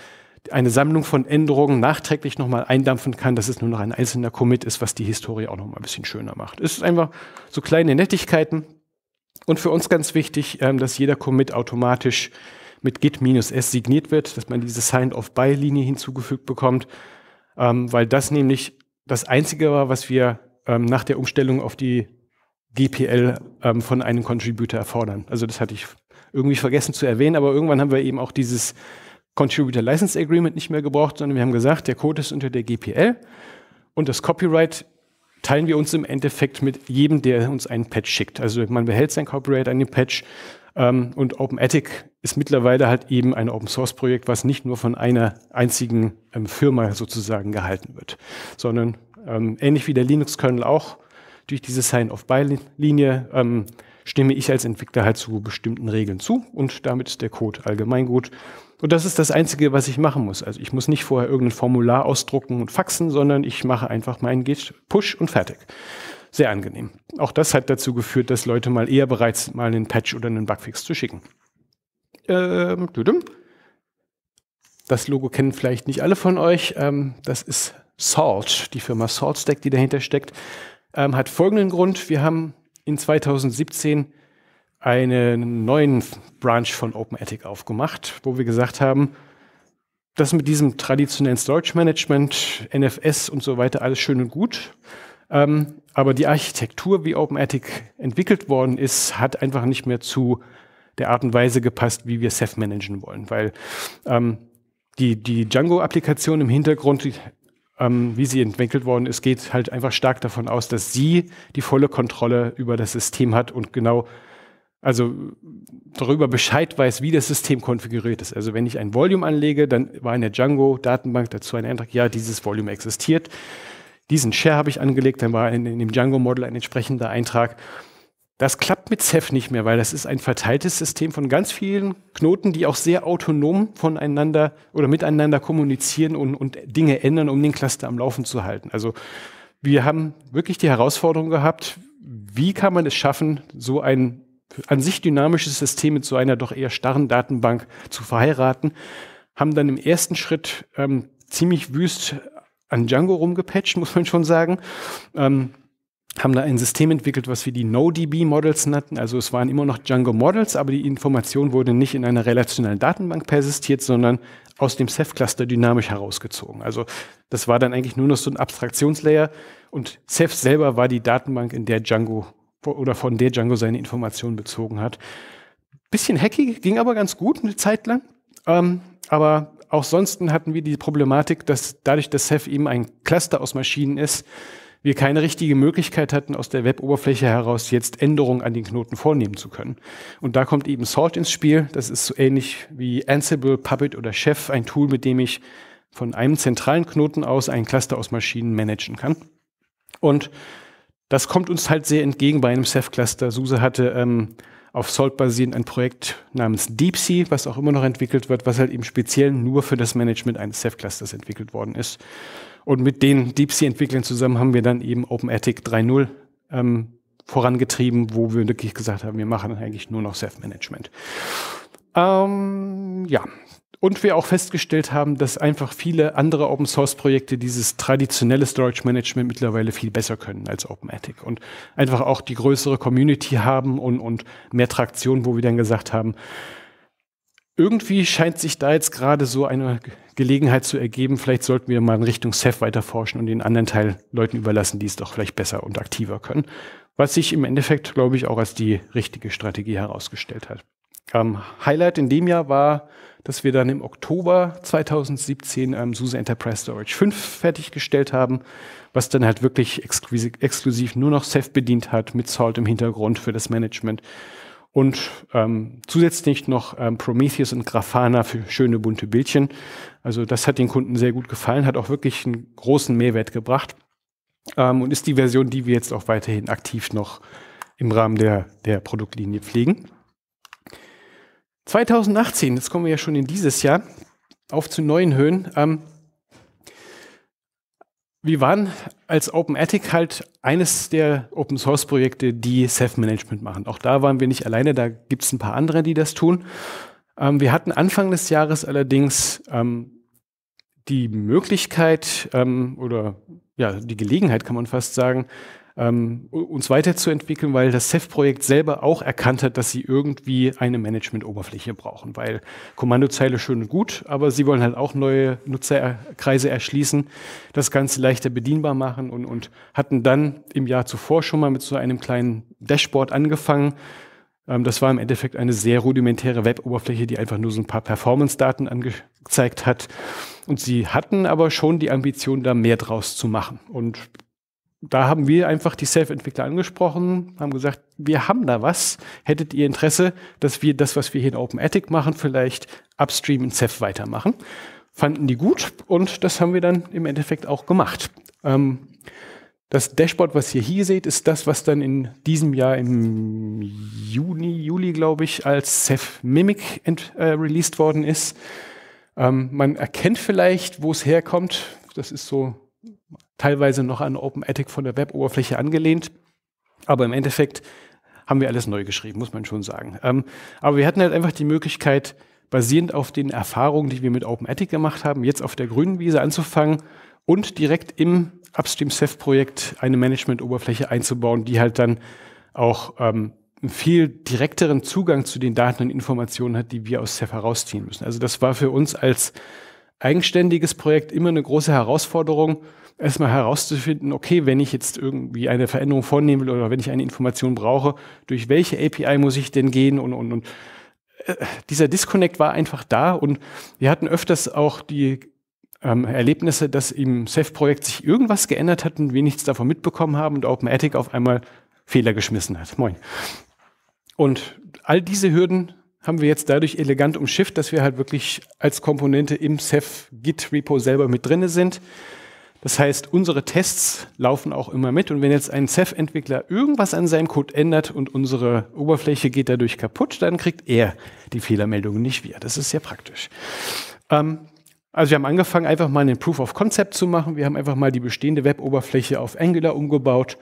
eine Sammlung von Änderungen nachträglich nochmal eindampfen kann, dass es nur noch ein einzelner Commit ist, was die Historie auch nochmal ein bisschen schöner macht. Es ist einfach so kleine Nettigkeiten. Und für uns ganz wichtig, ähm, dass jeder Commit automatisch mit Git-S signiert wird, dass man diese Signed-Off-By-Linie hinzugefügt bekommt, ähm, weil das nämlich das Einzige war, was wir ähm, nach der Umstellung auf die GPL ähm, von einem Contributor erfordern. Also das hatte ich irgendwie vergessen zu erwähnen, aber irgendwann haben wir eben auch dieses Contributor License Agreement nicht mehr gebraucht, sondern wir haben gesagt, der Code ist unter der GPL und das Copyright teilen wir uns im Endeffekt mit jedem, der uns einen Patch schickt. Also man behält sein Copyright an dem Patch ähm, und OpenEthic ist mittlerweile halt eben ein Open Source Projekt, was nicht nur von einer einzigen ähm, Firma sozusagen gehalten wird, sondern ähm, ähnlich wie der Linux-Kernel auch durch diese sign of by linie ähm, stimme ich als Entwickler halt zu bestimmten Regeln zu und damit ist der Code allgemeingut. Und das ist das Einzige, was ich machen muss. Also ich muss nicht vorher irgendein Formular ausdrucken und faxen, sondern ich mache einfach meinen Git-Push und fertig. Sehr angenehm. Auch das hat dazu geführt, dass Leute mal eher bereit sind, mal einen Patch oder einen Bugfix zu schicken. Ähm, das Logo kennen vielleicht nicht alle von euch. Ähm, das ist Salt, die Firma SaltStack, die dahinter steckt. Ähm, hat folgenden Grund. Wir haben in 2017 einen neuen Branch von OpenEthic aufgemacht, wo wir gesagt haben, das mit diesem traditionellen Storage Management, NFS und so weiter, alles schön und gut. Ähm, aber die Architektur, wie OpenAttic entwickelt worden ist, hat einfach nicht mehr zu der Art und Weise gepasst, wie wir Ceph managen wollen. Weil ähm, die, die Django-Applikation im Hintergrund, ähm, wie sie entwickelt worden ist, geht halt einfach stark davon aus, dass sie die volle Kontrolle über das System hat und genau also darüber Bescheid weiß, wie das System konfiguriert ist. Also wenn ich ein Volume anlege, dann war in der Django-Datenbank dazu ein Eintrag, ja, dieses Volume existiert. Diesen Share habe ich angelegt, dann war in, in dem Django-Model ein entsprechender Eintrag. Das klappt mit Ceph nicht mehr, weil das ist ein verteiltes System von ganz vielen Knoten, die auch sehr autonom voneinander oder miteinander kommunizieren und, und Dinge ändern, um den Cluster am Laufen zu halten. Also wir haben wirklich die Herausforderung gehabt, wie kann man es schaffen, so ein an sich dynamisches System mit so einer doch eher starren Datenbank zu verheiraten, haben dann im ersten Schritt ähm, ziemlich wüst an Django rumgepatcht, (laughs) muss man schon sagen. Ähm, haben da ein System entwickelt, was wir die NoDB-Models nannten. Also es waren immer noch Django-Models, aber die Information wurde nicht in einer relationalen Datenbank persistiert, sondern aus dem Ceph-Cluster dynamisch herausgezogen. Also das war dann eigentlich nur noch so ein Abstraktionslayer und Ceph selber war die Datenbank, in der Django oder von der Django seine Informationen bezogen hat. Bisschen hacky, ging aber ganz gut eine Zeit lang. Ähm, aber auch sonst hatten wir die Problematik, dass dadurch, dass Ceph eben ein Cluster aus Maschinen ist, wir keine richtige Möglichkeit hatten, aus der Web-Oberfläche heraus jetzt Änderungen an den Knoten vornehmen zu können. Und da kommt eben Salt ins Spiel. Das ist so ähnlich wie Ansible, Puppet oder Chef, ein Tool, mit dem ich von einem zentralen Knoten aus einen Cluster aus Maschinen managen kann. Und das kommt uns halt sehr entgegen bei einem Ceph-Cluster. SUSE hatte ähm, auf Salt basierend ein Projekt namens DeepSea, was auch immer noch entwickelt wird, was halt eben speziell nur für das Management eines Ceph-Clusters entwickelt worden ist. Und mit den DeepSea-Entwicklern zusammen haben wir dann eben OpenAttic 3.0 ähm, vorangetrieben, wo wir wirklich gesagt haben, wir machen eigentlich nur noch Self-Management. Ähm, ja. Und wir auch festgestellt haben, dass einfach viele andere Open Source Projekte dieses traditionelle Storage Management mittlerweile viel besser können als OpenAttic und einfach auch die größere Community haben und, und mehr Traktion, wo wir dann gesagt haben, irgendwie scheint sich da jetzt gerade so eine Gelegenheit zu ergeben. Vielleicht sollten wir mal in Richtung Ceph weiterforschen und den anderen Teil Leuten überlassen, die es doch vielleicht besser und aktiver können. Was sich im Endeffekt, glaube ich, auch als die richtige Strategie herausgestellt hat. Ähm, Highlight in dem Jahr war, dass wir dann im Oktober 2017 ähm, SUSE Enterprise Storage 5 fertiggestellt haben, was dann halt wirklich exklusiv, exklusiv nur noch Ceph bedient hat, mit Salt im Hintergrund für das Management und ähm, zusätzlich noch ähm, Prometheus und Grafana für schöne bunte Bildchen. Also das hat den Kunden sehr gut gefallen, hat auch wirklich einen großen Mehrwert gebracht ähm, und ist die Version, die wir jetzt auch weiterhin aktiv noch im Rahmen der, der Produktlinie pflegen. 2018, jetzt kommen wir ja schon in dieses Jahr, auf zu neuen Höhen. Ähm, wir waren als Open Attic halt eines der Open Source Projekte, die Self-Management machen. Auch da waren wir nicht alleine, da gibt es ein paar andere, die das tun. Ähm, wir hatten Anfang des Jahres allerdings ähm, die Möglichkeit ähm, oder ja, die Gelegenheit, kann man fast sagen, ähm, uns weiterzuentwickeln, weil das CEF-Projekt selber auch erkannt hat, dass sie irgendwie eine Management-Oberfläche brauchen, weil Kommandozeile schön und gut, aber sie wollen halt auch neue Nutzerkreise erschließen, das Ganze leichter bedienbar machen und, und hatten dann im Jahr zuvor schon mal mit so einem kleinen Dashboard angefangen. Ähm, das war im Endeffekt eine sehr rudimentäre Web-Oberfläche, die einfach nur so ein paar Performance-Daten angezeigt hat. Und sie hatten aber schon die Ambition, da mehr draus zu machen. Und da haben wir einfach die Self-Entwickler angesprochen, haben gesagt, wir haben da was. Hättet ihr Interesse, dass wir das, was wir hier in Open Attic machen, vielleicht upstream in Ceph weitermachen? Fanden die gut und das haben wir dann im Endeffekt auch gemacht. Ähm, das Dashboard, was ihr hier seht, ist das, was dann in diesem Jahr im Juni, Juli, glaube ich, als Ceph Mimic äh, released worden ist. Ähm, man erkennt vielleicht, wo es herkommt. Das ist so teilweise noch an Open Attic von der Web-Oberfläche angelehnt. Aber im Endeffekt haben wir alles neu geschrieben, muss man schon sagen. Ähm, aber wir hatten halt einfach die Möglichkeit, basierend auf den Erfahrungen, die wir mit Open Attic gemacht haben, jetzt auf der grünen Wiese anzufangen und direkt im Upstream Ceph Projekt eine Management-Oberfläche einzubauen, die halt dann auch ähm, einen viel direkteren Zugang zu den Daten und Informationen hat, die wir aus Ceph herausziehen müssen. Also das war für uns als eigenständiges Projekt immer eine große Herausforderung, erstmal herauszufinden, okay, wenn ich jetzt irgendwie eine Veränderung vornehmen will oder wenn ich eine Information brauche, durch welche API muss ich denn gehen und, und, und. Äh, dieser Disconnect war einfach da und wir hatten öfters auch die ähm, Erlebnisse, dass im Ceph-Projekt sich irgendwas geändert hat und wir nichts davon mitbekommen haben und OpenAttic auf einmal Fehler geschmissen hat. Moin. Und all diese Hürden haben wir jetzt dadurch elegant umschifft, dass wir halt wirklich als Komponente im Ceph Git Repo selber mit drinne sind. Das heißt, unsere Tests laufen auch immer mit und wenn jetzt ein Ceph-Entwickler irgendwas an seinem Code ändert und unsere Oberfläche geht dadurch kaputt, dann kriegt er die Fehlermeldungen nicht wir. Das ist sehr praktisch. Ähm, also wir haben angefangen, einfach mal einen Proof of Concept zu machen. Wir haben einfach mal die bestehende Web-Oberfläche auf Angular umgebaut,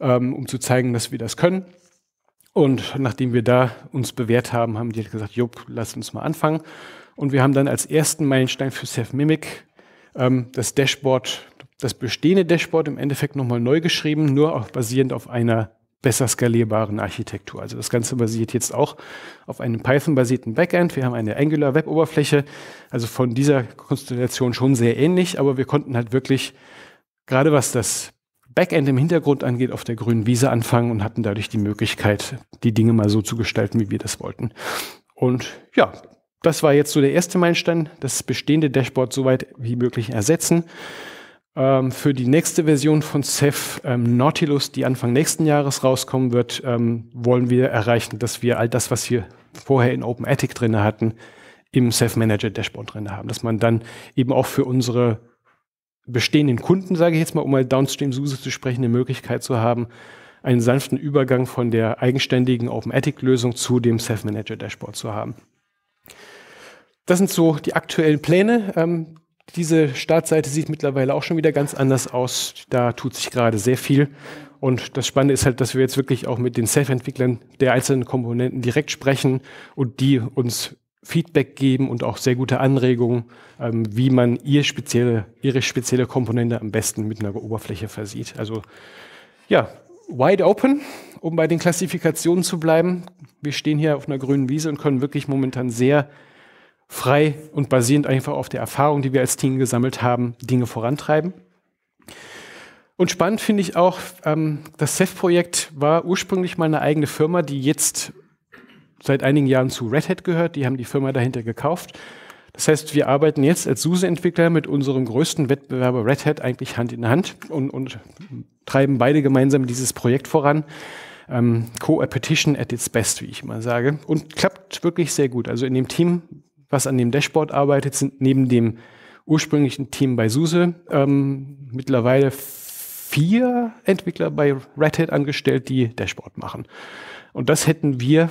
ähm, um zu zeigen, dass wir das können. Und nachdem wir da uns bewährt haben, haben die halt gesagt, Jupp, lass uns mal anfangen. Und wir haben dann als ersten Meilenstein für Ceph Mimic ähm, das Dashboard, das bestehende Dashboard im Endeffekt nochmal neu geschrieben, nur auch basierend auf einer besser skalierbaren Architektur. Also das Ganze basiert jetzt auch auf einem Python-basierten Backend. Wir haben eine Angular-Web-Oberfläche, also von dieser Konstellation schon sehr ähnlich, aber wir konnten halt wirklich, gerade was das Backend im Hintergrund angeht, auf der grünen Wiese anfangen und hatten dadurch die Möglichkeit, die Dinge mal so zu gestalten, wie wir das wollten. Und ja, das war jetzt so der erste Meilenstein, das bestehende Dashboard soweit wie möglich ersetzen. Ähm, für die nächste Version von Ceph ähm, Nautilus, die Anfang nächsten Jahres rauskommen wird, ähm, wollen wir erreichen, dass wir all das, was wir vorher in Open Attic drin hatten, im Ceph Manager Dashboard drin haben. Dass man dann eben auch für unsere bestehenden Kunden, sage ich jetzt mal, um mal Downstream-SUSE zu sprechen, eine Möglichkeit zu haben, einen sanften Übergang von der eigenständigen Open Attic-Lösung zu dem Self-Manager-Dashboard zu haben. Das sind so die aktuellen Pläne. Ähm, diese Startseite sieht mittlerweile auch schon wieder ganz anders aus. Da tut sich gerade sehr viel. Und das Spannende ist halt, dass wir jetzt wirklich auch mit den Self-Entwicklern der einzelnen Komponenten direkt sprechen und die uns Feedback geben und auch sehr gute Anregungen, ähm, wie man ihr spezielle, ihre spezielle Komponente am besten mit einer Oberfläche versieht. Also ja, wide open, um bei den Klassifikationen zu bleiben. Wir stehen hier auf einer grünen Wiese und können wirklich momentan sehr frei und basierend einfach auf der Erfahrung, die wir als Team gesammelt haben, Dinge vorantreiben. Und spannend finde ich auch, ähm, das CEF-Projekt war ursprünglich mal eine eigene Firma, die jetzt seit einigen Jahren zu Red Hat gehört. Die haben die Firma dahinter gekauft. Das heißt, wir arbeiten jetzt als SUSE-Entwickler mit unserem größten Wettbewerber Red Hat eigentlich Hand in Hand und, und treiben beide gemeinsam dieses Projekt voran. Ähm, Co-Appetition at its best, wie ich immer sage. Und klappt wirklich sehr gut. Also in dem Team was an dem Dashboard arbeitet, sind neben dem ursprünglichen Team bei SUSE ähm, mittlerweile vier Entwickler bei Red Hat angestellt, die Dashboard machen. Und das hätten wir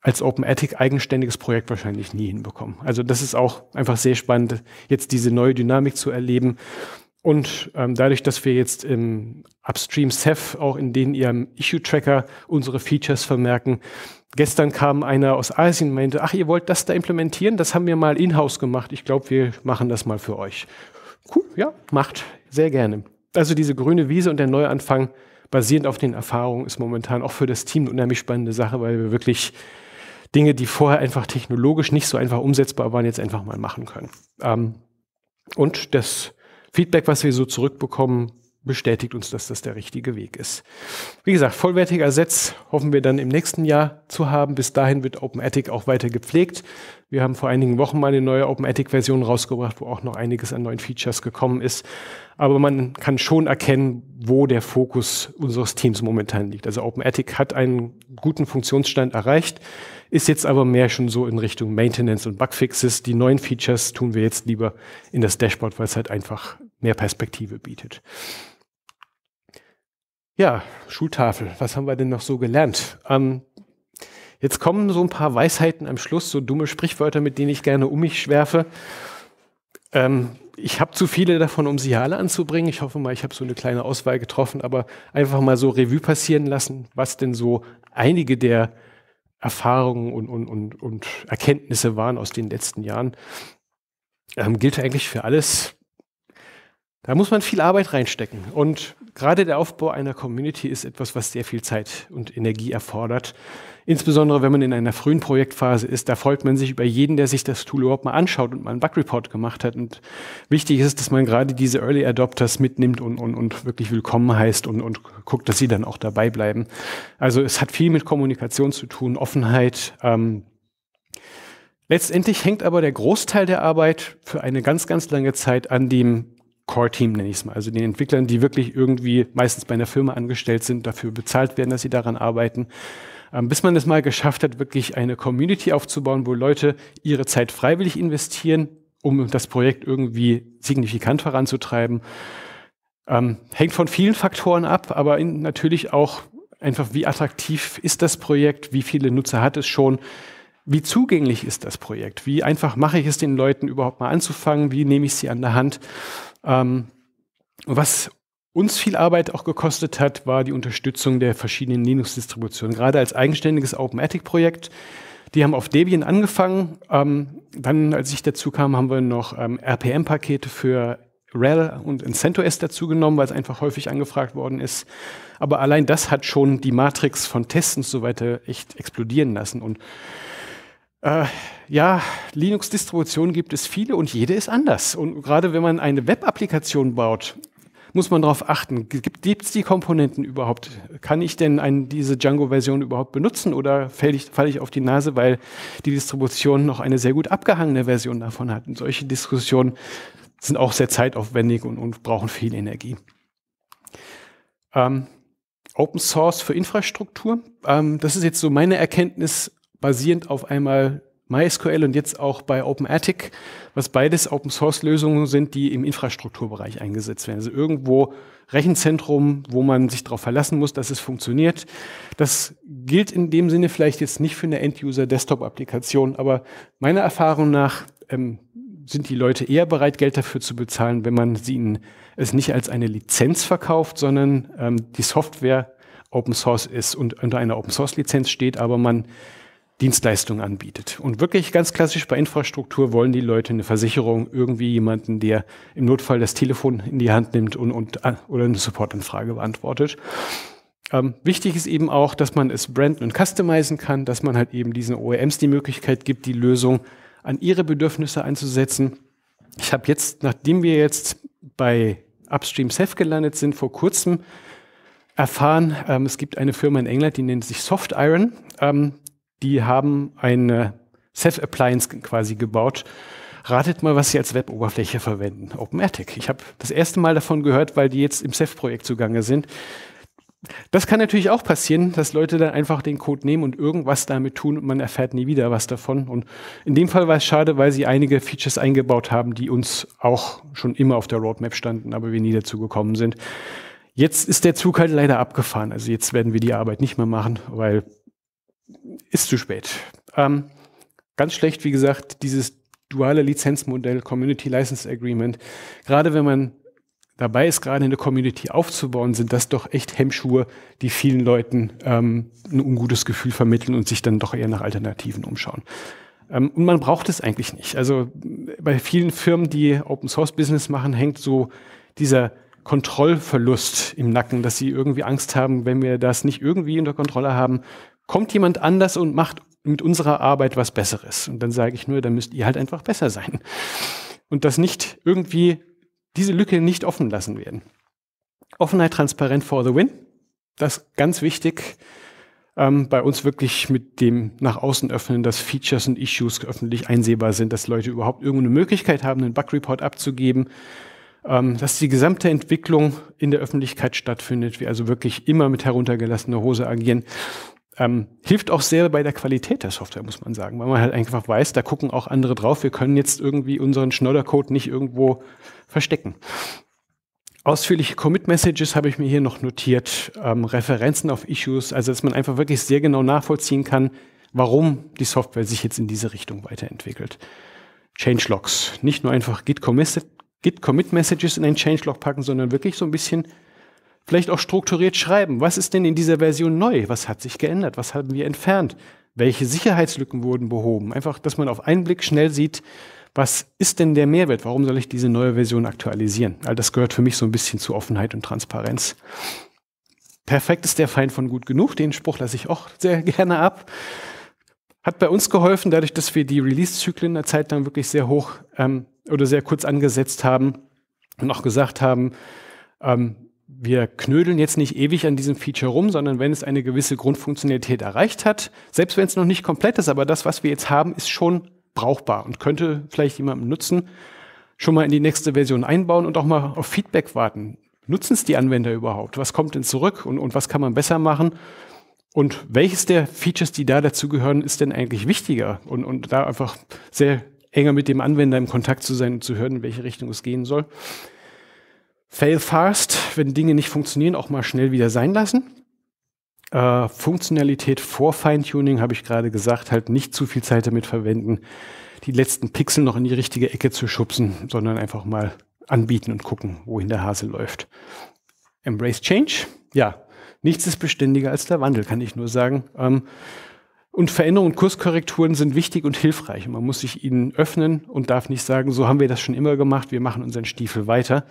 als Open Ethic eigenständiges Projekt wahrscheinlich nie hinbekommen. Also das ist auch einfach sehr spannend, jetzt diese neue Dynamik zu erleben, und ähm, dadurch, dass wir jetzt im Upstream Ceph auch in den ihrem Issue-Tracker unsere Features vermerken, gestern kam einer aus Asien und meinte, ach, ihr wollt das da implementieren? Das haben wir mal in-house gemacht. Ich glaube, wir machen das mal für euch. Cool, ja, macht sehr gerne. Also diese grüne Wiese und der Neuanfang basierend auf den Erfahrungen ist momentan auch für das Team eine unheimlich spannende Sache, weil wir wirklich Dinge, die vorher einfach technologisch nicht so einfach umsetzbar waren, jetzt einfach mal machen können. Ähm, und das Feedback, was wir so zurückbekommen, bestätigt uns, dass das der richtige Weg ist. Wie gesagt, vollwertiger Setz hoffen wir dann im nächsten Jahr zu haben. Bis dahin wird OpenAttic auch weiter gepflegt. Wir haben vor einigen Wochen mal eine neue OpenAttic-Version rausgebracht, wo auch noch einiges an neuen Features gekommen ist. Aber man kann schon erkennen, wo der Fokus unseres Teams momentan liegt. Also OpenAttic hat einen guten Funktionsstand erreicht. Ist jetzt aber mehr schon so in Richtung Maintenance und Bugfixes. Die neuen Features tun wir jetzt lieber in das Dashboard, weil es halt einfach mehr Perspektive bietet. Ja, Schultafel. Was haben wir denn noch so gelernt? Ähm, jetzt kommen so ein paar Weisheiten am Schluss, so dumme Sprichwörter, mit denen ich gerne um mich schwerfe. Ähm, ich habe zu viele davon, um sie alle anzubringen. Ich hoffe mal, ich habe so eine kleine Auswahl getroffen, aber einfach mal so Revue passieren lassen, was denn so einige der Erfahrungen und, und, und, und Erkenntnisse waren aus den letzten Jahren, ähm, gilt eigentlich für alles, da muss man viel Arbeit reinstecken. Und gerade der Aufbau einer Community ist etwas, was sehr viel Zeit und Energie erfordert. Insbesondere wenn man in einer frühen Projektphase ist, da freut man sich über jeden, der sich das Tool überhaupt mal anschaut und mal einen Bug Report gemacht hat. Und wichtig ist, dass man gerade diese Early Adopters mitnimmt und, und, und wirklich willkommen heißt und, und guckt, dass sie dann auch dabei bleiben. Also es hat viel mit Kommunikation zu tun, Offenheit. Ähm, Letztendlich hängt aber der Großteil der Arbeit für eine ganz, ganz lange Zeit an dem Core-Team nenne ich es mal, also den Entwicklern, die wirklich irgendwie meistens bei einer Firma angestellt sind, dafür bezahlt werden, dass sie daran arbeiten. Ähm, bis man es mal geschafft hat, wirklich eine Community aufzubauen, wo Leute ihre Zeit freiwillig investieren, um das Projekt irgendwie signifikant voranzutreiben. Ähm, hängt von vielen Faktoren ab, aber in, natürlich auch einfach, wie attraktiv ist das Projekt, wie viele Nutzer hat es schon, wie zugänglich ist das Projekt, wie einfach mache ich es den Leuten überhaupt mal anzufangen, wie nehme ich sie an der Hand. Ähm, was uns viel Arbeit auch gekostet hat, war die Unterstützung der verschiedenen Linux-Distributionen, gerade als eigenständiges OpenAttic-Projekt. Die haben auf Debian angefangen. Ähm, dann, als ich dazu kam, haben wir noch ähm, RPM-Pakete für RHEL und CentOS dazu genommen, weil es einfach häufig angefragt worden ist. Aber allein das hat schon die Matrix von Tests und so weiter echt explodieren lassen. Und äh, ja, Linux-Distributionen gibt es viele und jede ist anders. Und gerade wenn man eine Web-Applikation baut, muss man darauf achten, gibt es die Komponenten überhaupt? Kann ich denn ein, diese Django-Version überhaupt benutzen oder falle ich, fall ich auf die Nase, weil die Distribution noch eine sehr gut abgehangene Version davon hat? Und solche Diskussionen sind auch sehr zeitaufwendig und, und brauchen viel Energie. Ähm, Open Source für Infrastruktur, ähm, das ist jetzt so meine Erkenntnis basierend auf einmal MySQL und jetzt auch bei OpenAttic, was beides Open Source Lösungen sind, die im Infrastrukturbereich eingesetzt werden. Also irgendwo Rechenzentrum, wo man sich darauf verlassen muss, dass es funktioniert. Das gilt in dem Sinne vielleicht jetzt nicht für eine End-User-Desktop-Applikation, aber meiner Erfahrung nach ähm, sind die Leute eher bereit, Geld dafür zu bezahlen, wenn man sie ihnen es nicht als eine Lizenz verkauft, sondern ähm, die Software Open Source ist und unter einer Open Source Lizenz steht, aber man Dienstleistungen anbietet. Und wirklich ganz klassisch bei Infrastruktur wollen die Leute eine Versicherung, irgendwie jemanden, der im Notfall das Telefon in die Hand nimmt und, und äh, oder eine Supportanfrage beantwortet. Ähm, wichtig ist eben auch, dass man es branden und customizen kann, dass man halt eben diesen OEMs die Möglichkeit gibt, die Lösung an ihre Bedürfnisse einzusetzen. Ich habe jetzt, nachdem wir jetzt bei Upstream Safe gelandet sind, vor kurzem erfahren, ähm, es gibt eine Firma in England, die nennt sich Soft Iron. Ähm, die haben eine Self-Appliance quasi gebaut. Ratet mal, was sie als Web-Oberfläche verwenden. OpenAttic. Ich habe das erste Mal davon gehört, weil die jetzt im ceph projekt zugange sind. Das kann natürlich auch passieren, dass Leute dann einfach den Code nehmen und irgendwas damit tun und man erfährt nie wieder was davon. Und in dem Fall war es schade, weil sie einige Features eingebaut haben, die uns auch schon immer auf der Roadmap standen, aber wir nie dazu gekommen sind. Jetzt ist der Zug halt leider abgefahren. Also jetzt werden wir die Arbeit nicht mehr machen, weil ist zu spät. Ähm, ganz schlecht, wie gesagt, dieses duale Lizenzmodell, Community License Agreement. Gerade wenn man dabei ist, gerade eine Community aufzubauen, sind das doch echt Hemmschuhe, die vielen Leuten ähm, ein ungutes Gefühl vermitteln und sich dann doch eher nach Alternativen umschauen. Ähm, und man braucht es eigentlich nicht. Also äh, bei vielen Firmen, die Open Source Business machen, hängt so dieser Kontrollverlust im Nacken, dass sie irgendwie Angst haben, wenn wir das nicht irgendwie unter Kontrolle haben, kommt jemand anders und macht mit unserer Arbeit was Besseres. Und dann sage ich nur, dann müsst ihr halt einfach besser sein. Und das nicht irgendwie, diese Lücke nicht offen lassen werden. Offenheit, transparent for the win. Das ganz wichtig. Ähm, bei uns wirklich mit dem nach außen öffnen, dass Features und Issues öffentlich einsehbar sind, dass Leute überhaupt irgendeine Möglichkeit haben, einen Bug-Report abzugeben, ähm, dass die gesamte Entwicklung in der Öffentlichkeit stattfindet, wir also wirklich immer mit heruntergelassener Hose agieren ähm, hilft auch sehr bei der Qualität der Software, muss man sagen, weil man halt einfach weiß, da gucken auch andere drauf. Wir können jetzt irgendwie unseren Schnoddercode nicht irgendwo verstecken. Ausführliche Commit-Messages habe ich mir hier noch notiert, ähm, Referenzen auf Issues, also dass man einfach wirklich sehr genau nachvollziehen kann, warum die Software sich jetzt in diese Richtung weiterentwickelt. Changelogs, nicht nur einfach Git-Commit-Messages in ein Changelog packen, sondern wirklich so ein bisschen Vielleicht auch strukturiert schreiben. Was ist denn in dieser Version neu? Was hat sich geändert? Was haben wir entfernt? Welche Sicherheitslücken wurden behoben? Einfach, dass man auf einen Blick schnell sieht, was ist denn der Mehrwert? Warum soll ich diese neue Version aktualisieren? All das gehört für mich so ein bisschen zu Offenheit und Transparenz. Perfekt ist der Feind von gut genug. Den Spruch lasse ich auch sehr gerne ab. Hat bei uns geholfen, dadurch, dass wir die Release-Zyklen der Zeit lang wirklich sehr hoch ähm, oder sehr kurz angesetzt haben und auch gesagt haben, ähm, wir knödeln jetzt nicht ewig an diesem Feature rum, sondern wenn es eine gewisse Grundfunktionalität erreicht hat, selbst wenn es noch nicht komplett ist, aber das, was wir jetzt haben, ist schon brauchbar und könnte vielleicht jemandem nutzen, schon mal in die nächste Version einbauen und auch mal auf Feedback warten. Nutzen es die Anwender überhaupt? Was kommt denn zurück und, und was kann man besser machen? Und welches der Features, die da dazugehören, ist denn eigentlich wichtiger? Und, und da einfach sehr enger mit dem Anwender im Kontakt zu sein und zu hören, in welche Richtung es gehen soll. Fail fast, wenn Dinge nicht funktionieren, auch mal schnell wieder sein lassen. Äh, Funktionalität vor Feintuning habe ich gerade gesagt, halt nicht zu viel Zeit damit verwenden, die letzten Pixel noch in die richtige Ecke zu schubsen, sondern einfach mal anbieten und gucken, wohin der Hase läuft. Embrace Change, ja, nichts ist beständiger als der Wandel, kann ich nur sagen. Ähm, und Veränderungen und Kurskorrekturen sind wichtig und hilfreich. Man muss sich ihnen öffnen und darf nicht sagen, so haben wir das schon immer gemacht, wir machen unseren Stiefel weiter.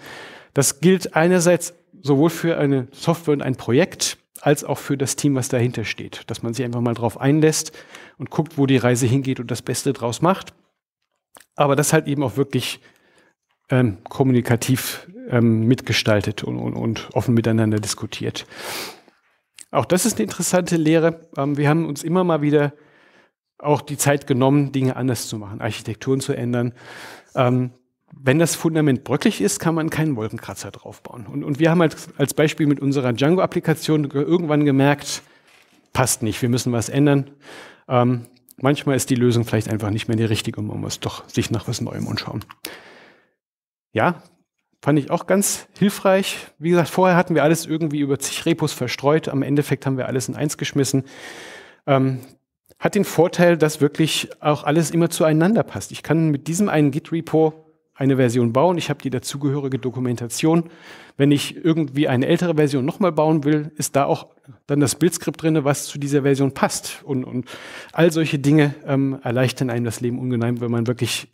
Das gilt einerseits sowohl für eine Software und ein Projekt als auch für das Team, was dahinter steht, dass man sich einfach mal drauf einlässt und guckt, wo die Reise hingeht und das Beste draus macht. Aber das halt eben auch wirklich ähm, kommunikativ ähm, mitgestaltet und, und, und, offen miteinander diskutiert. Auch das ist eine interessante Lehre. Ähm, wir haben uns immer mal wieder auch die Zeit genommen, Dinge anders zu machen, Architekturen zu ändern. Ähm, wenn das Fundament bröckelig ist, kann man keinen Wolkenkratzer draufbauen. Und, und wir haben als, halt als Beispiel mit unserer Django-Applikation irgendwann gemerkt, passt nicht, wir müssen was ändern. Ähm, manchmal ist die Lösung vielleicht einfach nicht mehr die richtige und man muss doch sich nach was Neuem umschauen. Ja, fand ich auch ganz hilfreich. Wie gesagt, vorher hatten wir alles irgendwie über zig Repos verstreut. Am Endeffekt haben wir alles in eins geschmissen. Ähm, hat den Vorteil, dass wirklich auch alles immer zueinander passt. Ich kann mit diesem einen Git-Repo eine Version bauen. Ich habe die dazugehörige Dokumentation. Wenn ich irgendwie eine ältere Version nochmal bauen will, ist da auch dann das Bildskript drin, was zu dieser Version passt. Und, und all solche Dinge ähm, erleichtern einem das Leben ungemein, wenn man wirklich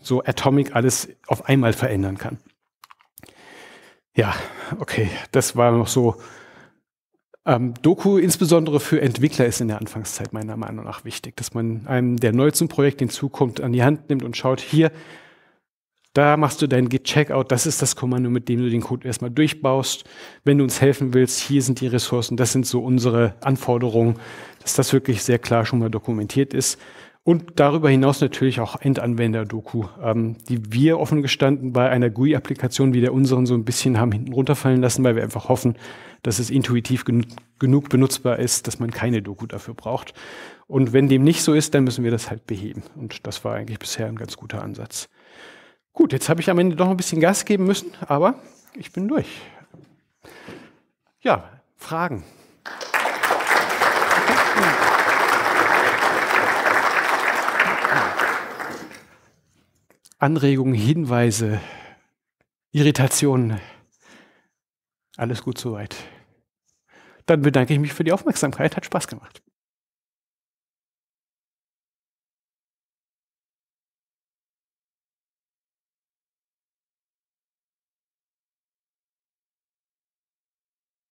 so atomic alles auf einmal verändern kann. Ja, okay, das war noch so. Ähm, Doku insbesondere für Entwickler ist in der Anfangszeit meiner Meinung nach wichtig, dass man einem, der neu zum Projekt hinzukommt, an die Hand nimmt und schaut, hier, da machst du dein Git Checkout. Das ist das Kommando, mit dem du den Code erstmal durchbaust. Wenn du uns helfen willst, hier sind die Ressourcen. Das sind so unsere Anforderungen, dass das wirklich sehr klar schon mal dokumentiert ist. Und darüber hinaus natürlich auch Endanwender-Doku, ähm, die wir offen gestanden bei einer GUI-Applikation wie der unseren so ein bisschen haben hinten runterfallen lassen, weil wir einfach hoffen, dass es intuitiv genu genug benutzbar ist, dass man keine Doku dafür braucht. Und wenn dem nicht so ist, dann müssen wir das halt beheben. Und das war eigentlich bisher ein ganz guter Ansatz. Gut, jetzt habe ich am Ende doch ein bisschen Gas geben müssen, aber ich bin durch. Ja, Fragen. Anregungen, Hinweise, Irritationen. Alles gut soweit. Dann bedanke ich mich für die Aufmerksamkeit. Hat Spaß gemacht.